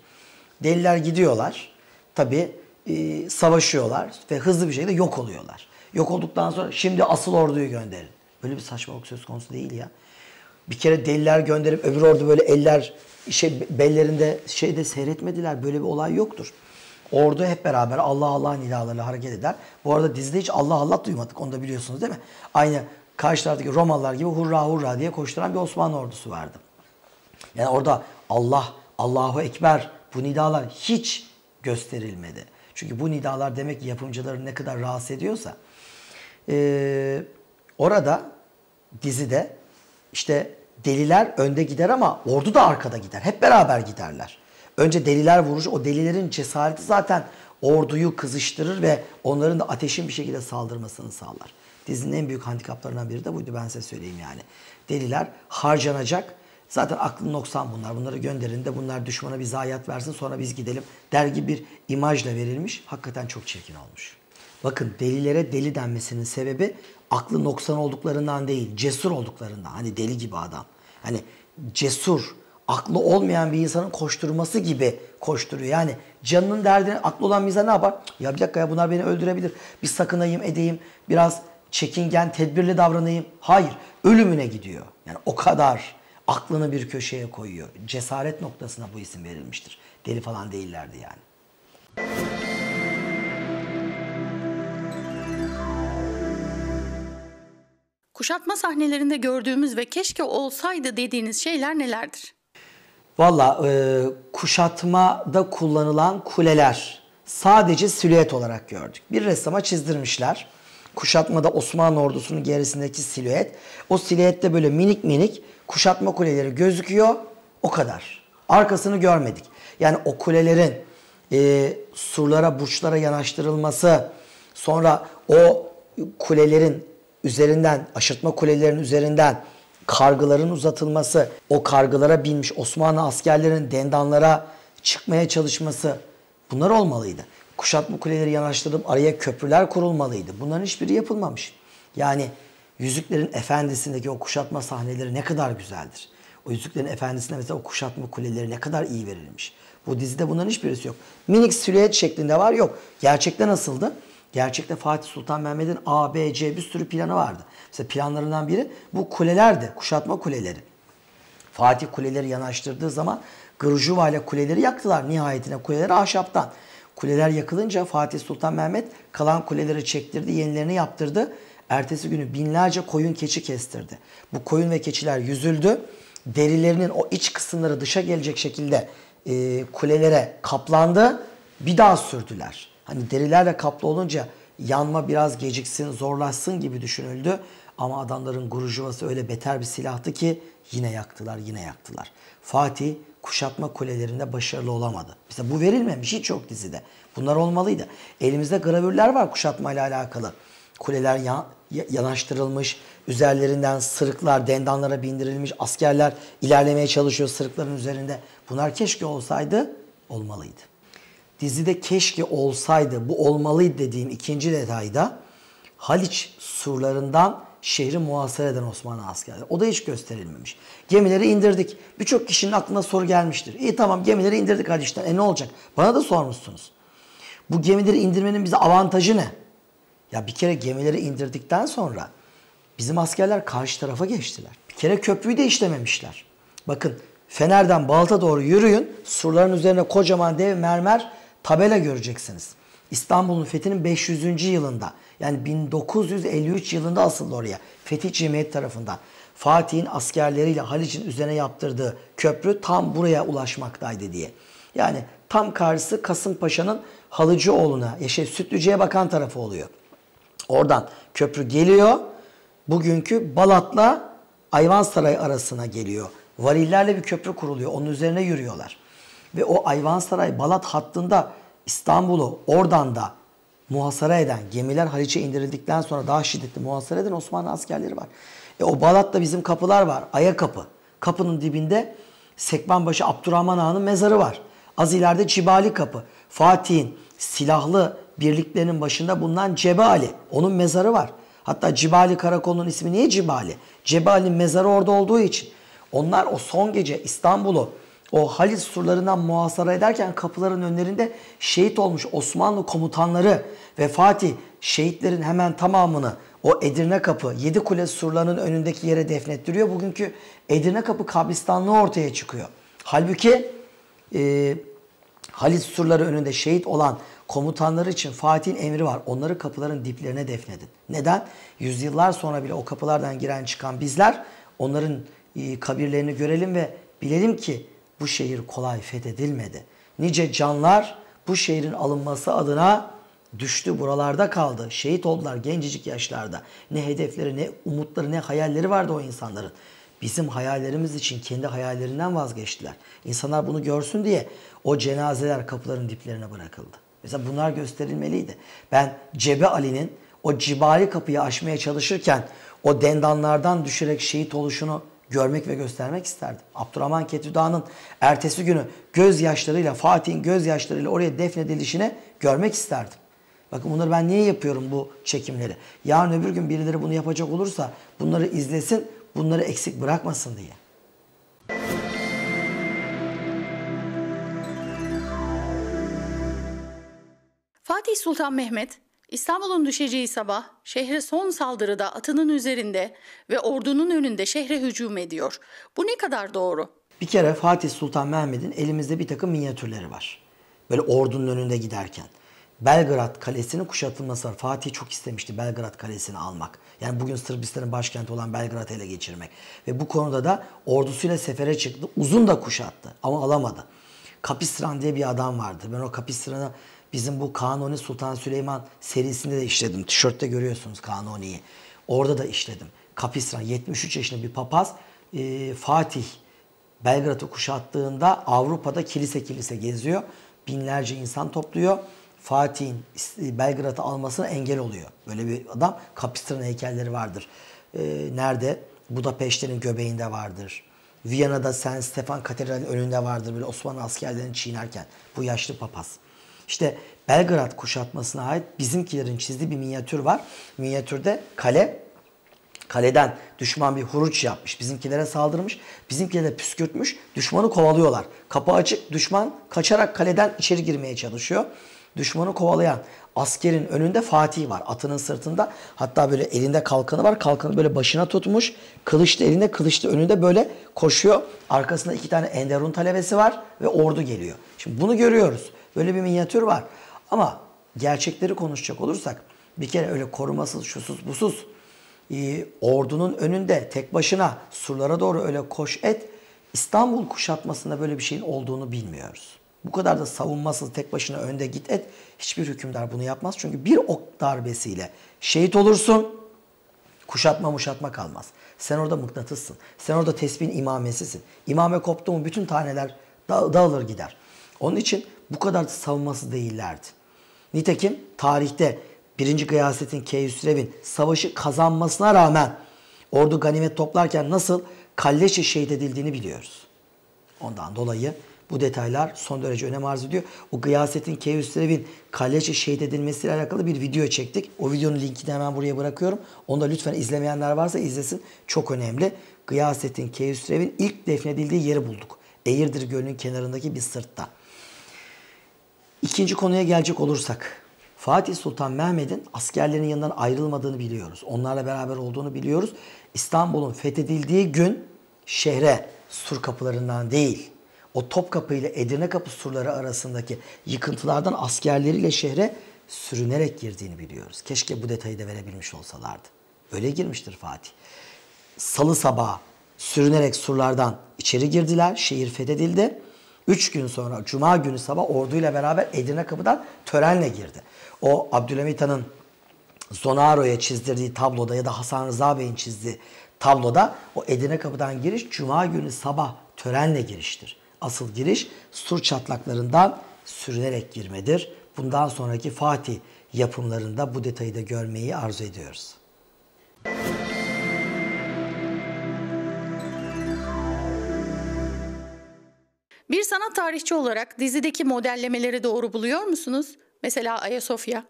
Deliler gidiyorlar. Tabi e, savaşıyorlar ve hızlı bir şekilde yok oluyorlar. Yok olduktan sonra şimdi asıl orduyu gönderin. Böyle bir saçmalık söz konusu değil ya. Bir kere deliler gönderip öbür ordu böyle eller şey bellerinde şeyde seyretmediler. Böyle bir olay yoktur. Ordu hep beraber Allah Allah nidalarıyla hareket eder. Bu arada dizide hiç Allah Allah duymadık. Onu da biliyorsunuz değil mi? Aynı karşı taraftaki Romalılar gibi hurra hurra diye koşturan bir Osmanlı ordusu vardı. Yani orada Allah, Allahu Ekber, bu nidalar hiç gösterilmedi. Çünkü bu nidalar demek ki yapımcıları ne kadar rahatsız ediyorsa. Ee, orada dizide işte deliler önde gider ama ordu da arkada gider. Hep beraber giderler. Önce deliler vurur o delilerin cesareti zaten orduyu kızıştırır ve onların da ateşin bir şekilde saldırmasını sağlar. Dizinin en büyük handikaplarından biri de buydu ben size söyleyeyim yani. Deliler harcanacak Zaten aklı noksan bunlar. Bunları gönderin de bunlar düşmana bir zayiat versin sonra biz gidelim dergi bir imajla verilmiş. Hakikaten çok çirkin olmuş. Bakın delilere deli denmesinin sebebi aklı noksan olduklarından değil, cesur olduklarından. Hani deli gibi adam. Hani cesur, aklı olmayan bir insanın koşturması gibi koşturuyor. Yani canının derdine aklı olan bir insan ne yapar? Ya bir dakika ya bunlar beni öldürebilir. Bir sakınayım edeyim. Biraz çekingen, tedbirli davranayım. Hayır. Ölümüne gidiyor. Yani o kadar aklını bir köşeye koyuyor. Cesaret noktasına bu isim verilmiştir. Deli falan değillerdi yani. Kuşatma sahnelerinde gördüğümüz ve keşke olsaydı dediğiniz şeyler nelerdir? Valla e, kuşatmada kullanılan kuleler sadece silüet olarak gördük. Bir ressama çizdirmişler. Kuşatmada Osmanlı ordusunun gerisindeki silüet. O silüette böyle minik minik kuşatma kuleleri gözüküyor. O kadar. Arkasını görmedik. Yani o kulelerin e, surlara, burçlara yanaştırılması, sonra o kulelerin üzerinden, aşırtma kulelerin üzerinden kargıların uzatılması, o kargılara binmiş Osmanlı askerlerin dendanlara çıkmaya çalışması bunlar olmalıydı. Kuşatma kuleleri yanaştırılıp araya köprüler kurulmalıydı. Bunların hiçbiri yapılmamış. Yani Yüzüklerin Efendisi'ndeki o kuşatma sahneleri ne kadar güzeldir. O Yüzüklerin Efendisi'nde mesela o kuşatma kuleleri ne kadar iyi verilmiş. Bu dizide bunların hiçbirisi yok. Minik silüet şeklinde var yok. Gerçekte nasıldı? Gerçekte Fatih Sultan Mehmet'in A, B, C bir sürü planı vardı. Mesela planlarından biri bu kulelerdi. Kuşatma kuleleri. Fatih kuleleri yanaştırdığı zaman Gırjuva ile kuleleri yaktılar. Nihayetine kuleleri ahşaptan. Kuleler yakılınca Fatih Sultan Mehmet kalan kuleleri çektirdi, yenilerini yaptırdı. Ertesi günü binlerce koyun keçi kestirdi. Bu koyun ve keçiler yüzüldü. Derilerinin o iç kısımları dışa gelecek şekilde e, kulelere kaplandı. Bir daha sürdüler. Hani derilerle kaplı olunca yanma biraz geciksin, zorlaşsın gibi düşünüldü. Ama adamların gurujuvası öyle beter bir silahtı ki yine yaktılar, yine yaktılar. Fatih kuşatma kulelerinde başarılı olamadı. Bize bu verilmemiş hiç yok dizide. Bunlar olmalıydı. Elimizde gravürler var kuşatmayla alakalı. Kuleler yan, yanaştırılmış, üzerlerinden sırıklar, dendanlara bindirilmiş, askerler ilerlemeye çalışıyor sırıkların üzerinde. Bunlar keşke olsaydı, olmalıydı. Dizide keşke olsaydı, bu olmalıydı dediğim ikinci detayda Haliç surlarından şehri muhasere eden Osmanlı askerleri. O da hiç gösterilmemiş. Gemileri indirdik. Birçok kişinin aklına soru gelmiştir. İyi tamam gemileri indirdik Haliç'ten. E ne olacak? Bana da sormuşsunuz. Bu gemileri indirmenin bize avantajı ne? Ya bir kere gemileri indirdikten sonra bizim askerler karşı tarafa geçtiler. Bir kere köprüyü de işlememişler. Bakın Fener'den Balta doğru yürüyün. Surların üzerine kocaman dev mermer tabela göreceksiniz. İstanbul'un fethinin 500. yılında yani 1953 yılında asıldı oraya. Fethi Cemiyeti tarafından. Fatih'in askerleriyle Haliç'in üzerine yaptırdığı köprü tam buraya ulaşmaktaydı diye. Yani tam karşısı Kasımpaşa'nın Halıcıoğlu'na, şey, Sütlüce'ye bakan tarafı oluyor. Oradan köprü geliyor. Bugünkü Balat'la Ayvansaray arasına geliyor. Varillerle bir köprü kuruluyor. Onun üzerine yürüyorlar. Ve o Ayvansaray Balat hattında İstanbul'u oradan da muhasara eden, gemiler Haliç'e indirildikten sonra daha şiddetli muhasara eden Osmanlı askerleri var. E o Balat'ta bizim kapılar var. Aya kapı. Kapının dibinde Sekmanbaşı Abdurrahman Ağa'nın mezarı var. Az ileride Cibali kapı. Fatih'in silahlı birliklerinin başında bulunan Cebali. Onun mezarı var. Hatta Cibali Karakol'un ismi niye Cibali? Cebali'nin mezarı orada olduğu için. Onlar o son gece İstanbul'u o Halis surlarından muhasara ederken kapıların önlerinde şehit olmuş Osmanlı komutanları ve Fatih şehitlerin hemen tamamını o Edirne Kapı, Yedi Kule surlarının önündeki yere defnettiriyor. Bugünkü Edirne Kapı kabristanlığı ortaya çıkıyor. Halbuki e, Halis surları önünde şehit olan Komutanları için Fatih'in emri var. Onları kapıların diplerine defnedin. Neden? Yüzyıllar sonra bile o kapılardan giren çıkan bizler onların e, kabirlerini görelim ve bilelim ki bu şehir kolay fethedilmedi. Nice canlar bu şehrin alınması adına düştü buralarda kaldı. Şehit oldular gencecik yaşlarda. Ne hedefleri ne umutları ne hayalleri vardı o insanların. Bizim hayallerimiz için kendi hayallerinden vazgeçtiler. İnsanlar bunu görsün diye o cenazeler kapıların diplerine bırakıldı. Mesela bunlar gösterilmeliydi. Ben Cebe Ali'nin o cibari kapıyı aşmaya çalışırken o dendanlardan düşerek şehit oluşunu görmek ve göstermek isterdim. Abdurrahman Ketüdağ'ın ertesi günü gözyaşlarıyla, Fatih'in gözyaşlarıyla oraya defnedilişini görmek isterdim. Bakın bunları ben niye yapıyorum bu çekimleri? Yarın öbür gün birileri bunu yapacak olursa bunları izlesin, bunları eksik bırakmasın diye. Fatih Sultan Mehmet İstanbul'un düşeceği sabah şehre son saldırıda atının üzerinde ve ordunun önünde şehre hücum ediyor. Bu ne kadar doğru? Bir kere Fatih Sultan Mehmet'in elimizde bir takım minyatürleri var. Böyle ordunun önünde giderken. Belgrad Kalesi'nin kuşatılması var. Fatih çok istemişti Belgrad Kalesi'ni almak. Yani bugün Sırbistan'ın başkenti olan Belgrad'ı ele geçirmek. Ve bu konuda da ordusuyla sefere çıktı. Uzun da kuşattı ama alamadı. Kapistran diye bir adam vardı. Ben o Kapistran'ı Bizim bu Kanuni Sultan Süleyman serisinde de işledim. Tişörtte görüyorsunuz Kanuni'yi. Orada da işledim. Kapisran 73 yaşında bir papaz e, Fatih Belgrad'ı kuşattığında Avrupa'da kilise kilise geziyor. Binlerce insan topluyor. Fatih'in Belgrad'ı almasına engel oluyor. Böyle bir adam. Kapistran heykelleri vardır. E, nerede? Budapeşte'nin göbeğinde vardır. Viyana'da Saint Stefan Katedrali önünde vardır. Böyle Osmanlı askerlerini çiğnerken. Bu yaşlı papaz. İşte Belgrad kuşatmasına ait bizimkilerin çizdiği bir minyatür var. Minyatürde kale kaleden düşman bir huruç yapmış. Bizimkilere saldırmış. Bizimkileri püskürtmüş. Düşmanı kovalıyorlar. Kapı açık. Düşman kaçarak kaleden içeri girmeye çalışıyor. Düşmanı kovalayan askerin önünde Fatih var. Atının sırtında hatta böyle elinde kalkanı var. Kalkanı böyle başına tutmuş. Kılıçlı elinde kılıçlı önünde böyle koşuyor. Arkasında iki tane Enderun talebesi var ve ordu geliyor. Şimdi bunu görüyoruz. Böyle bir minyatür var. Ama gerçekleri konuşacak olursak bir kere öyle korumasız, şusuz, busuz e, ordunun önünde tek başına surlara doğru öyle koş et İstanbul kuşatmasında böyle bir şeyin olduğunu bilmiyoruz. Bu kadar da savunmasız tek başına önde git et. Hiçbir hükümdar bunu yapmaz. Çünkü bir ok darbesiyle şehit olursun. Kuşatma muşatma kalmaz. Sen orada mıknatıssın. Sen orada tesbihin imamesisin. İmame koptu mu bütün taneler dağılır gider. Onun için bu kadar savunması değillerdi. Nitekim tarihte 1. Gıyasettin Keyhüsrev'in savaşı kazanmasına rağmen ordu ganimet toplarken nasıl kalleşe şehit edildiğini biliyoruz. Ondan dolayı bu detaylar son derece önem arz ediyor. O Gıyasettin Keyhüsrev'in kalleşe şehit edilmesiyle alakalı bir video çektik. O videonun linkini hemen buraya bırakıyorum. Onu da lütfen izlemeyenler varsa izlesin. Çok önemli. Gıyasettin Keyhüsrev'in ilk defnedildiği yeri bulduk. Eğirdir Gölü'nün kenarındaki bir sırtta. İkinci konuya gelecek olursak. Fatih Sultan Mehmet'in askerlerinin yanından ayrılmadığını biliyoruz. Onlarla beraber olduğunu biliyoruz. İstanbul'un fethedildiği gün şehre sur kapılarından değil, o Top Kapı ile Edirne kapı surları arasındaki yıkıntılardan askerleriyle şehre sürünerek girdiğini biliyoruz. Keşke bu detayı da verebilmiş olsalardı. Öyle girmiştir Fatih. Salı sabahı sürünerek surlardan içeri girdiler. Şehir fethedildi. Üç gün sonra Cuma günü sabah orduyla beraber Edirne kapıdan törenle girdi. O Abdülhamit Han'ın Zonaro'ya çizdirdiği tabloda ya da Hasan Rıza Bey'in çizdiği tabloda o Edirne kapıdan giriş Cuma günü sabah törenle giriştir. Asıl giriş sur çatlaklarından sürünerek girmedir. Bundan sonraki Fatih yapımlarında bu detayı da görmeyi arzu ediyoruz. Müzik Bir sanat tarihçi olarak dizideki modellemeleri doğru buluyor musunuz? Mesela Ayasofya.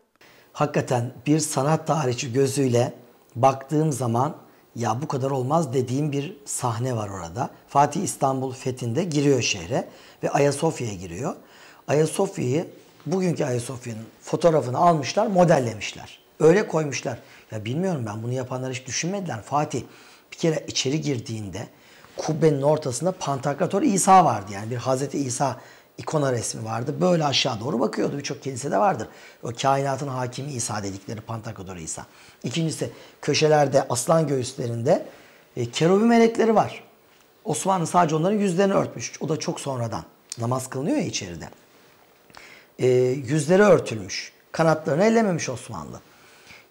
Hakikaten bir sanat tarihçi gözüyle baktığım zaman ya bu kadar olmaz dediğim bir sahne var orada. Fatih İstanbul fethinde giriyor şehre ve Ayasofya'ya giriyor. Ayasofya'yı bugünkü Ayasofya'nın fotoğrafını almışlar, modellemişler. Öyle koymuşlar. Ya bilmiyorum ben bunu yapanlar hiç düşünmediler. Fatih bir kere içeri girdiğinde kubbenin ortasında Pantakrator İsa vardı. Yani bir Hazreti İsa ikona resmi vardı. Böyle aşağı doğru bakıyordu. Birçok kilise de vardır. O kainatın hakimi İsa dedikleri Pantakrator İsa. İkincisi köşelerde aslan göğüslerinde e, kerubim melekleri var. Osmanlı sadece onların yüzlerini örtmüş. O da çok sonradan. Namaz kılınıyor ya içeride. E, yüzleri örtülmüş. Kanatlarını ellememiş Osmanlı.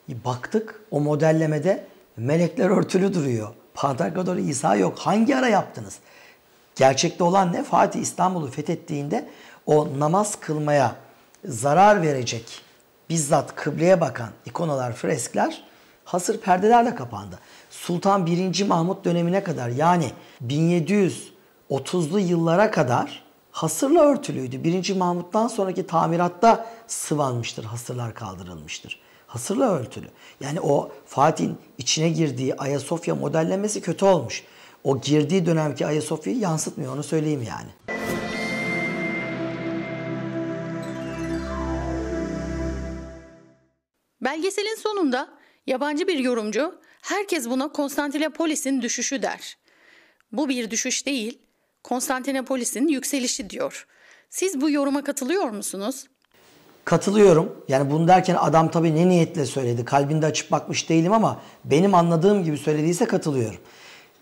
E, baktık o modellemede melekler örtülü duruyor. Hadagadoru İsa yok. Hangi ara yaptınız? Gerçekte olan ne? Fatih İstanbul'u fethettiğinde o namaz kılmaya zarar verecek bizzat kıbleye bakan ikonalar, freskler hasır perdelerle kapandı. Sultan 1. Mahmut dönemine kadar yani 1730'lu yıllara kadar hasırla örtülüydü. 1. Mahmut'tan sonraki tamiratta sıvanmıştır, hasırlar kaldırılmıştır. Hasırla örtülü. Yani o Fatih'in içine girdiği Ayasofya modellemesi kötü olmuş. O girdiği dönemki Ayasofya'yı yansıtmıyor onu söyleyeyim yani. Belgeselin sonunda yabancı bir yorumcu herkes buna Konstantinopolis'in düşüşü der. Bu bir düşüş değil, Konstantinopolis'in yükselişi diyor. Siz bu yoruma katılıyor musunuz? Katılıyorum. Yani bunu derken adam tabii ne niyetle söyledi? Kalbinde açıp bakmış değilim ama benim anladığım gibi söylediyse katılıyorum.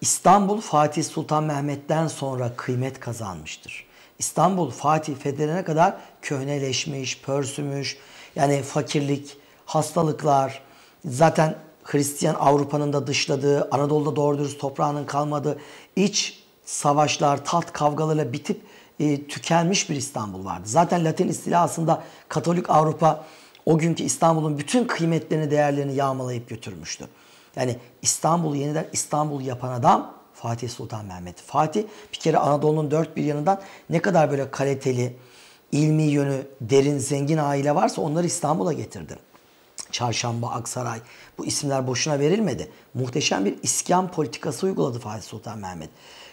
İstanbul Fatih Sultan Mehmet'ten sonra kıymet kazanmıştır. İstanbul Fatih Fethedene kadar köhneleşmiş, pörsümüş. Yani fakirlik, hastalıklar, zaten Hristiyan Avrupa'nın da dışladığı, Anadolu'da doğru dürüst toprağının kalmadığı iç savaşlar, taht kavgalarıyla bitip e, tükenmiş bir İstanbul vardı. Zaten Latin istilasında Katolik Avrupa o günkü İstanbul'un bütün kıymetlerini, değerlerini yağmalayıp götürmüştü. Yani İstanbul'u yeniden İstanbul yapan adam Fatih Sultan Mehmet. Fatih bir kere Anadolu'nun dört bir yanından ne kadar böyle kaliteli, ilmi yönü derin, zengin aile varsa onları İstanbul'a getirdi. Çarşamba, Aksaray bu isimler boşuna verilmedi. Muhteşem bir iskan politikası uyguladı Fatih Sultan Mehmet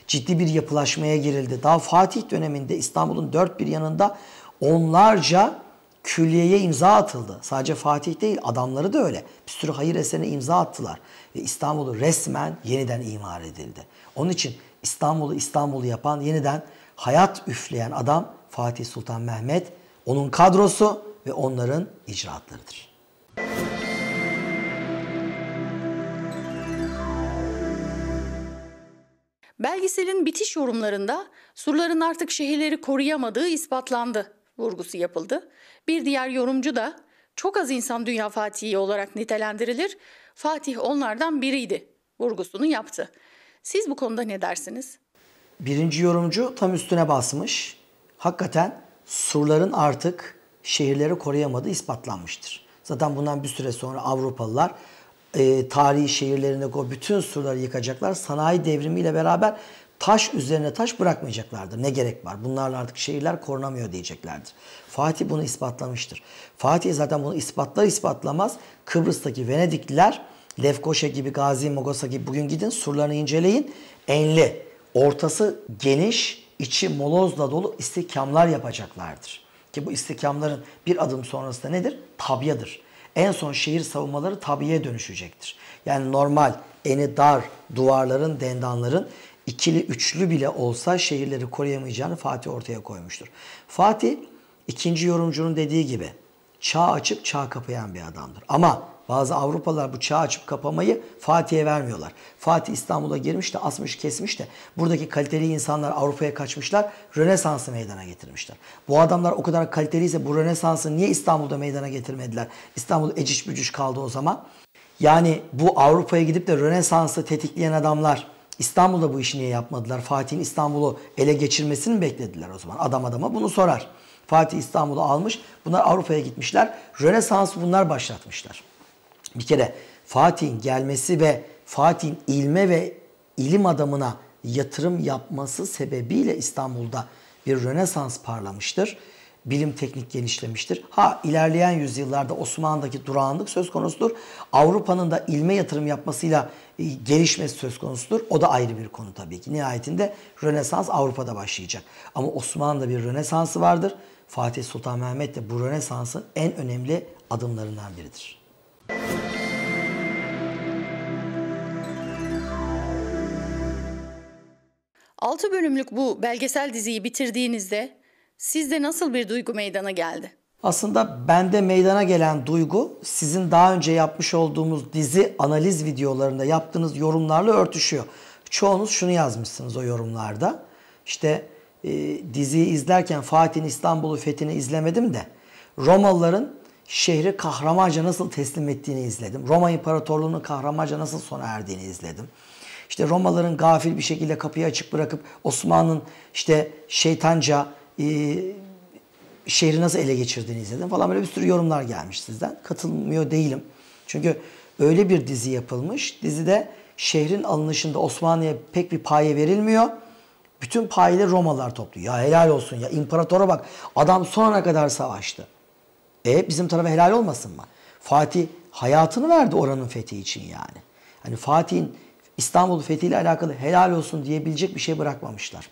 ciddi bir yapılaşmaya girildi. Daha Fatih döneminde İstanbul'un dört bir yanında onlarca külliyeye imza atıldı. Sadece Fatih değil adamları da öyle. Bir sürü hayır eserine imza attılar. Ve İstanbul'u resmen yeniden imar edildi. Onun için İstanbul'u İstanbul'u yapan yeniden hayat üfleyen adam Fatih Sultan Mehmet, onun kadrosu ve onların icraatlarıdır. Müzik Belgeselin bitiş yorumlarında surların artık şehirleri koruyamadığı ispatlandı vurgusu yapıldı. Bir diğer yorumcu da çok az insan dünya fatihi olarak nitelendirilir. Fatih onlardan biriydi vurgusunu yaptı. Siz bu konuda ne dersiniz? Birinci yorumcu tam üstüne basmış. Hakikaten surların artık şehirleri koruyamadığı ispatlanmıştır. Zaten bundan bir süre sonra Avrupalılar e, tarihi şehirlerindeki o bütün surları yıkacaklar. Sanayi devrimiyle beraber taş üzerine taş bırakmayacaklardır. Ne gerek var? Bunlarla artık şehirler korunamıyor diyeceklerdir. Fatih bunu ispatlamıştır. Fatih zaten bunu ispatlar ispatlamaz Kıbrıs'taki Venedikliler Lefkoşa gibi, Gazi Mogosa gibi bugün gidin surlarını inceleyin. Enli, ortası geniş, içi molozla dolu istikamlar yapacaklardır. Ki bu istikamların bir adım sonrası da nedir? Tabyadır en son şehir savunmaları tabiye dönüşecektir. Yani normal eni dar duvarların, dendanların ikili üçlü bile olsa şehirleri koruyamayacağını Fatih ortaya koymuştur. Fatih ikinci yorumcunun dediği gibi çağ açıp çağ kapayan bir adamdır. Ama bazı Avrupalılar bu çağ açıp kapamayı Fatih'e vermiyorlar. Fatih İstanbul'a girmiş de asmış kesmiş de buradaki kaliteli insanlar Avrupa'ya kaçmışlar. Rönesans'ı meydana getirmişler. Bu adamlar o kadar kaliteliyse bu Rönesans'ı niye İstanbul'da meydana getirmediler? İstanbul eciş bücüş kaldı o zaman. Yani bu Avrupa'ya gidip de Rönesans'ı tetikleyen adamlar İstanbul'da bu işi niye yapmadılar? Fatih'in İstanbul'u ele geçirmesini mi beklediler o zaman? Adam adama bunu sorar. Fatih İstanbul'u almış. Bunlar Avrupa'ya gitmişler. Rönesans'ı bunlar başlatmışlar bir kere Fatih'in gelmesi ve Fatih'in ilme ve ilim adamına yatırım yapması sebebiyle İstanbul'da bir Rönesans parlamıştır. Bilim teknik genişlemiştir. Ha ilerleyen yüzyıllarda Osmanlı'daki durağanlık söz konusudur. Avrupa'nın da ilme yatırım yapmasıyla e, gelişmesi söz konusudur. O da ayrı bir konu tabii ki. Nihayetinde Rönesans Avrupa'da başlayacak. Ama Osmanlı'da bir Rönesansı vardır. Fatih Sultan Mehmet de bu Rönesans'ın en önemli adımlarından biridir. 6 bölümlük bu belgesel diziyi bitirdiğinizde sizde nasıl bir duygu meydana geldi? Aslında bende meydana gelen duygu sizin daha önce yapmış olduğumuz dizi analiz videolarında yaptığınız yorumlarla örtüşüyor. Çoğunuz şunu yazmışsınız o yorumlarda. İşte e, diziyi izlerken Fatih'in İstanbul'u fethini izlemedim de Romalıların şehri kahramanca nasıl teslim ettiğini izledim. Roma İmparatorluğu'nun kahramanca nasıl sona erdiğini izledim. İşte Romalıların gafil bir şekilde kapıyı açık bırakıp Osmanlı'nın işte şeytanca e, şehri nasıl ele geçirdiğini izledim falan böyle bir sürü yorumlar gelmiş sizden. Katılmıyor değilim. Çünkü öyle bir dizi yapılmış. Dizide şehrin alınışında Osmanlı'ya pek bir paye verilmiyor. Bütün payeleri Romalılar topluyor. Ya helal olsun ya imparatora bak adam sonuna kadar savaştı. E bizim tarafa helal olmasın mı? Fatih hayatını verdi oranın fethi için yani. Hani Fatih'in İstanbul fethiyle alakalı helal olsun diyebilecek bir şey bırakmamışlar.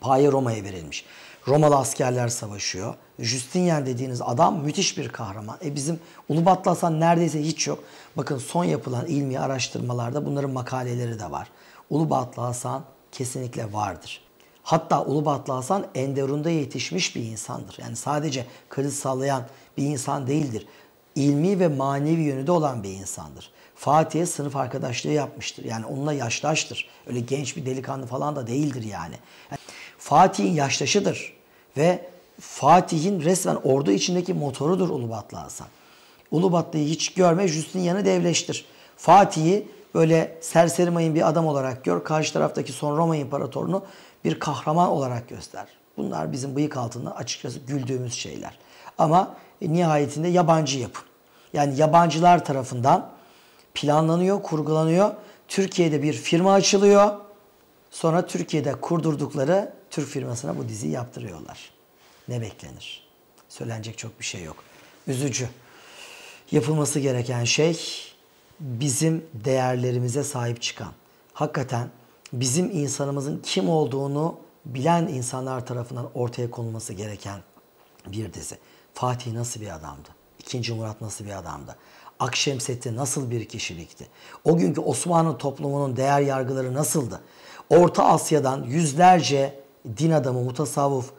Paye Roma'ya verilmiş. Romalı askerler savaşıyor. Justinian dediğiniz adam müthiş bir kahraman. E bizim Ulubatlı Hasan neredeyse hiç yok. Bakın son yapılan ilmi araştırmalarda bunların makaleleri de var. Ulubatlı Hasan kesinlikle vardır. Hatta Ulubatlı Hasan Enderun'da yetişmiş bir insandır. Yani sadece kılıç sallayan bir insan değildir. İlmi ve manevi yönü de olan bir insandır. Fatih'e sınıf arkadaşlığı yapmıştır. Yani onunla yaşlaştır. Öyle genç bir delikanlı falan da değildir yani. yani Fatih'in yaştaşıdır ve Fatih'in resmen ordu içindeki motorudur Ulubatlı Hasan. Ulubatlı'yı hiç görme, Justinian'ı devleştir. Fatih'i böyle serseri mayın bir adam olarak gör. Karşı taraftaki son Roma imparatorunu bir kahraman olarak göster. Bunlar bizim bıyık altında açıkçası güldüğümüz şeyler. Ama e, nihayetinde yabancı yapım. Yani yabancılar tarafından planlanıyor, kurgulanıyor. Türkiye'de bir firma açılıyor. Sonra Türkiye'de kurdurdukları Türk firmasına bu diziyi yaptırıyorlar. Ne beklenir? Söylenecek çok bir şey yok. Üzücü. Yapılması gereken şey bizim değerlerimize sahip çıkan, hakikaten bizim insanımızın kim olduğunu bilen insanlar tarafından ortaya konulması gereken bir dizi. Fatih nasıl bir adamdı? İkinci Murat nasıl bir adamdı? Akşemseddin nasıl bir kişilikti? O günkü Osmanlı toplumunun değer yargıları nasıldı? Orta Asya'dan yüzlerce din adamı, mutasavvuf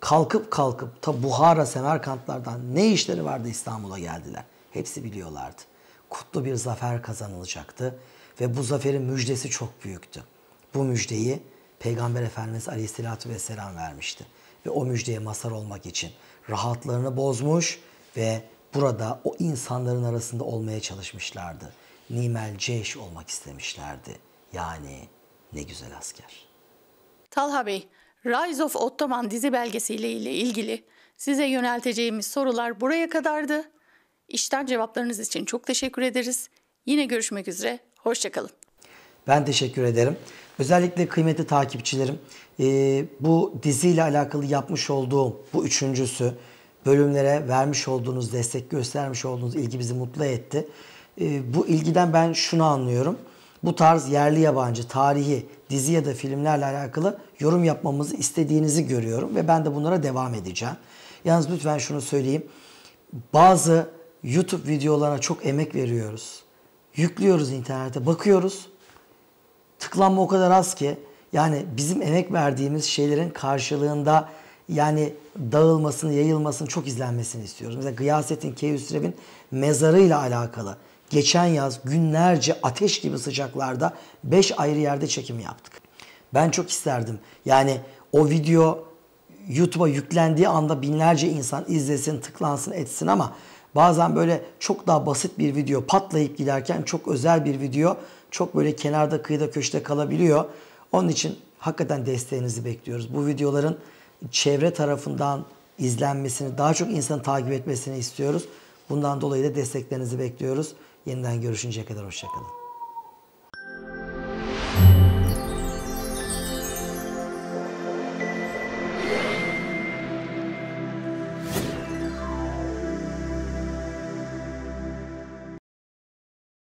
kalkıp kalkıp ta Buhara, Semerkantlardan ne işleri vardı İstanbul'a geldiler. Hepsi biliyorlardı. Kutlu bir zafer kazanılacaktı ve bu zaferin müjdesi çok büyüktü bu müjdeyi Peygamber Efendimiz Aleyhisselatü Vesselam vermişti. Ve o müjdeye mazhar olmak için rahatlarını bozmuş ve burada o insanların arasında olmaya çalışmışlardı. Nimel Ceş olmak istemişlerdi. Yani ne güzel asker. Talha Bey, Rise of Ottoman dizi belgesiyle ile ilgili size yönelteceğimiz sorular buraya kadardı. İşten cevaplarınız için çok teşekkür ederiz. Yine görüşmek üzere, hoşçakalın. Ben teşekkür ederim. Özellikle kıymetli takipçilerim e, bu diziyle alakalı yapmış olduğum bu üçüncüsü bölümlere vermiş olduğunuz destek göstermiş olduğunuz ilgi bizi mutlu etti. E, bu ilgiden ben şunu anlıyorum. Bu tarz yerli yabancı tarihi dizi ya da filmlerle alakalı yorum yapmamızı istediğinizi görüyorum ve ben de bunlara devam edeceğim. Yalnız lütfen şunu söyleyeyim. Bazı YouTube videolarına çok emek veriyoruz. Yüklüyoruz internete, bakıyoruz tıklanma o kadar az ki yani bizim emek verdiğimiz şeylerin karşılığında yani dağılmasını, yayılmasını çok izlenmesini istiyoruz. Mesela Gıyasettin Keyhüsrev'in mezarıyla alakalı geçen yaz günlerce ateş gibi sıcaklarda 5 ayrı yerde çekim yaptık. Ben çok isterdim. Yani o video YouTube'a yüklendiği anda binlerce insan izlesin, tıklansın, etsin ama bazen böyle çok daha basit bir video patlayıp giderken çok özel bir video çok böyle kenarda kıyıda köşede kalabiliyor. Onun için hakikaten desteğinizi bekliyoruz. Bu videoların çevre tarafından izlenmesini, daha çok insan takip etmesini istiyoruz. Bundan dolayı da desteklerinizi bekliyoruz. Yeniden görüşünceye kadar hoşçakalın.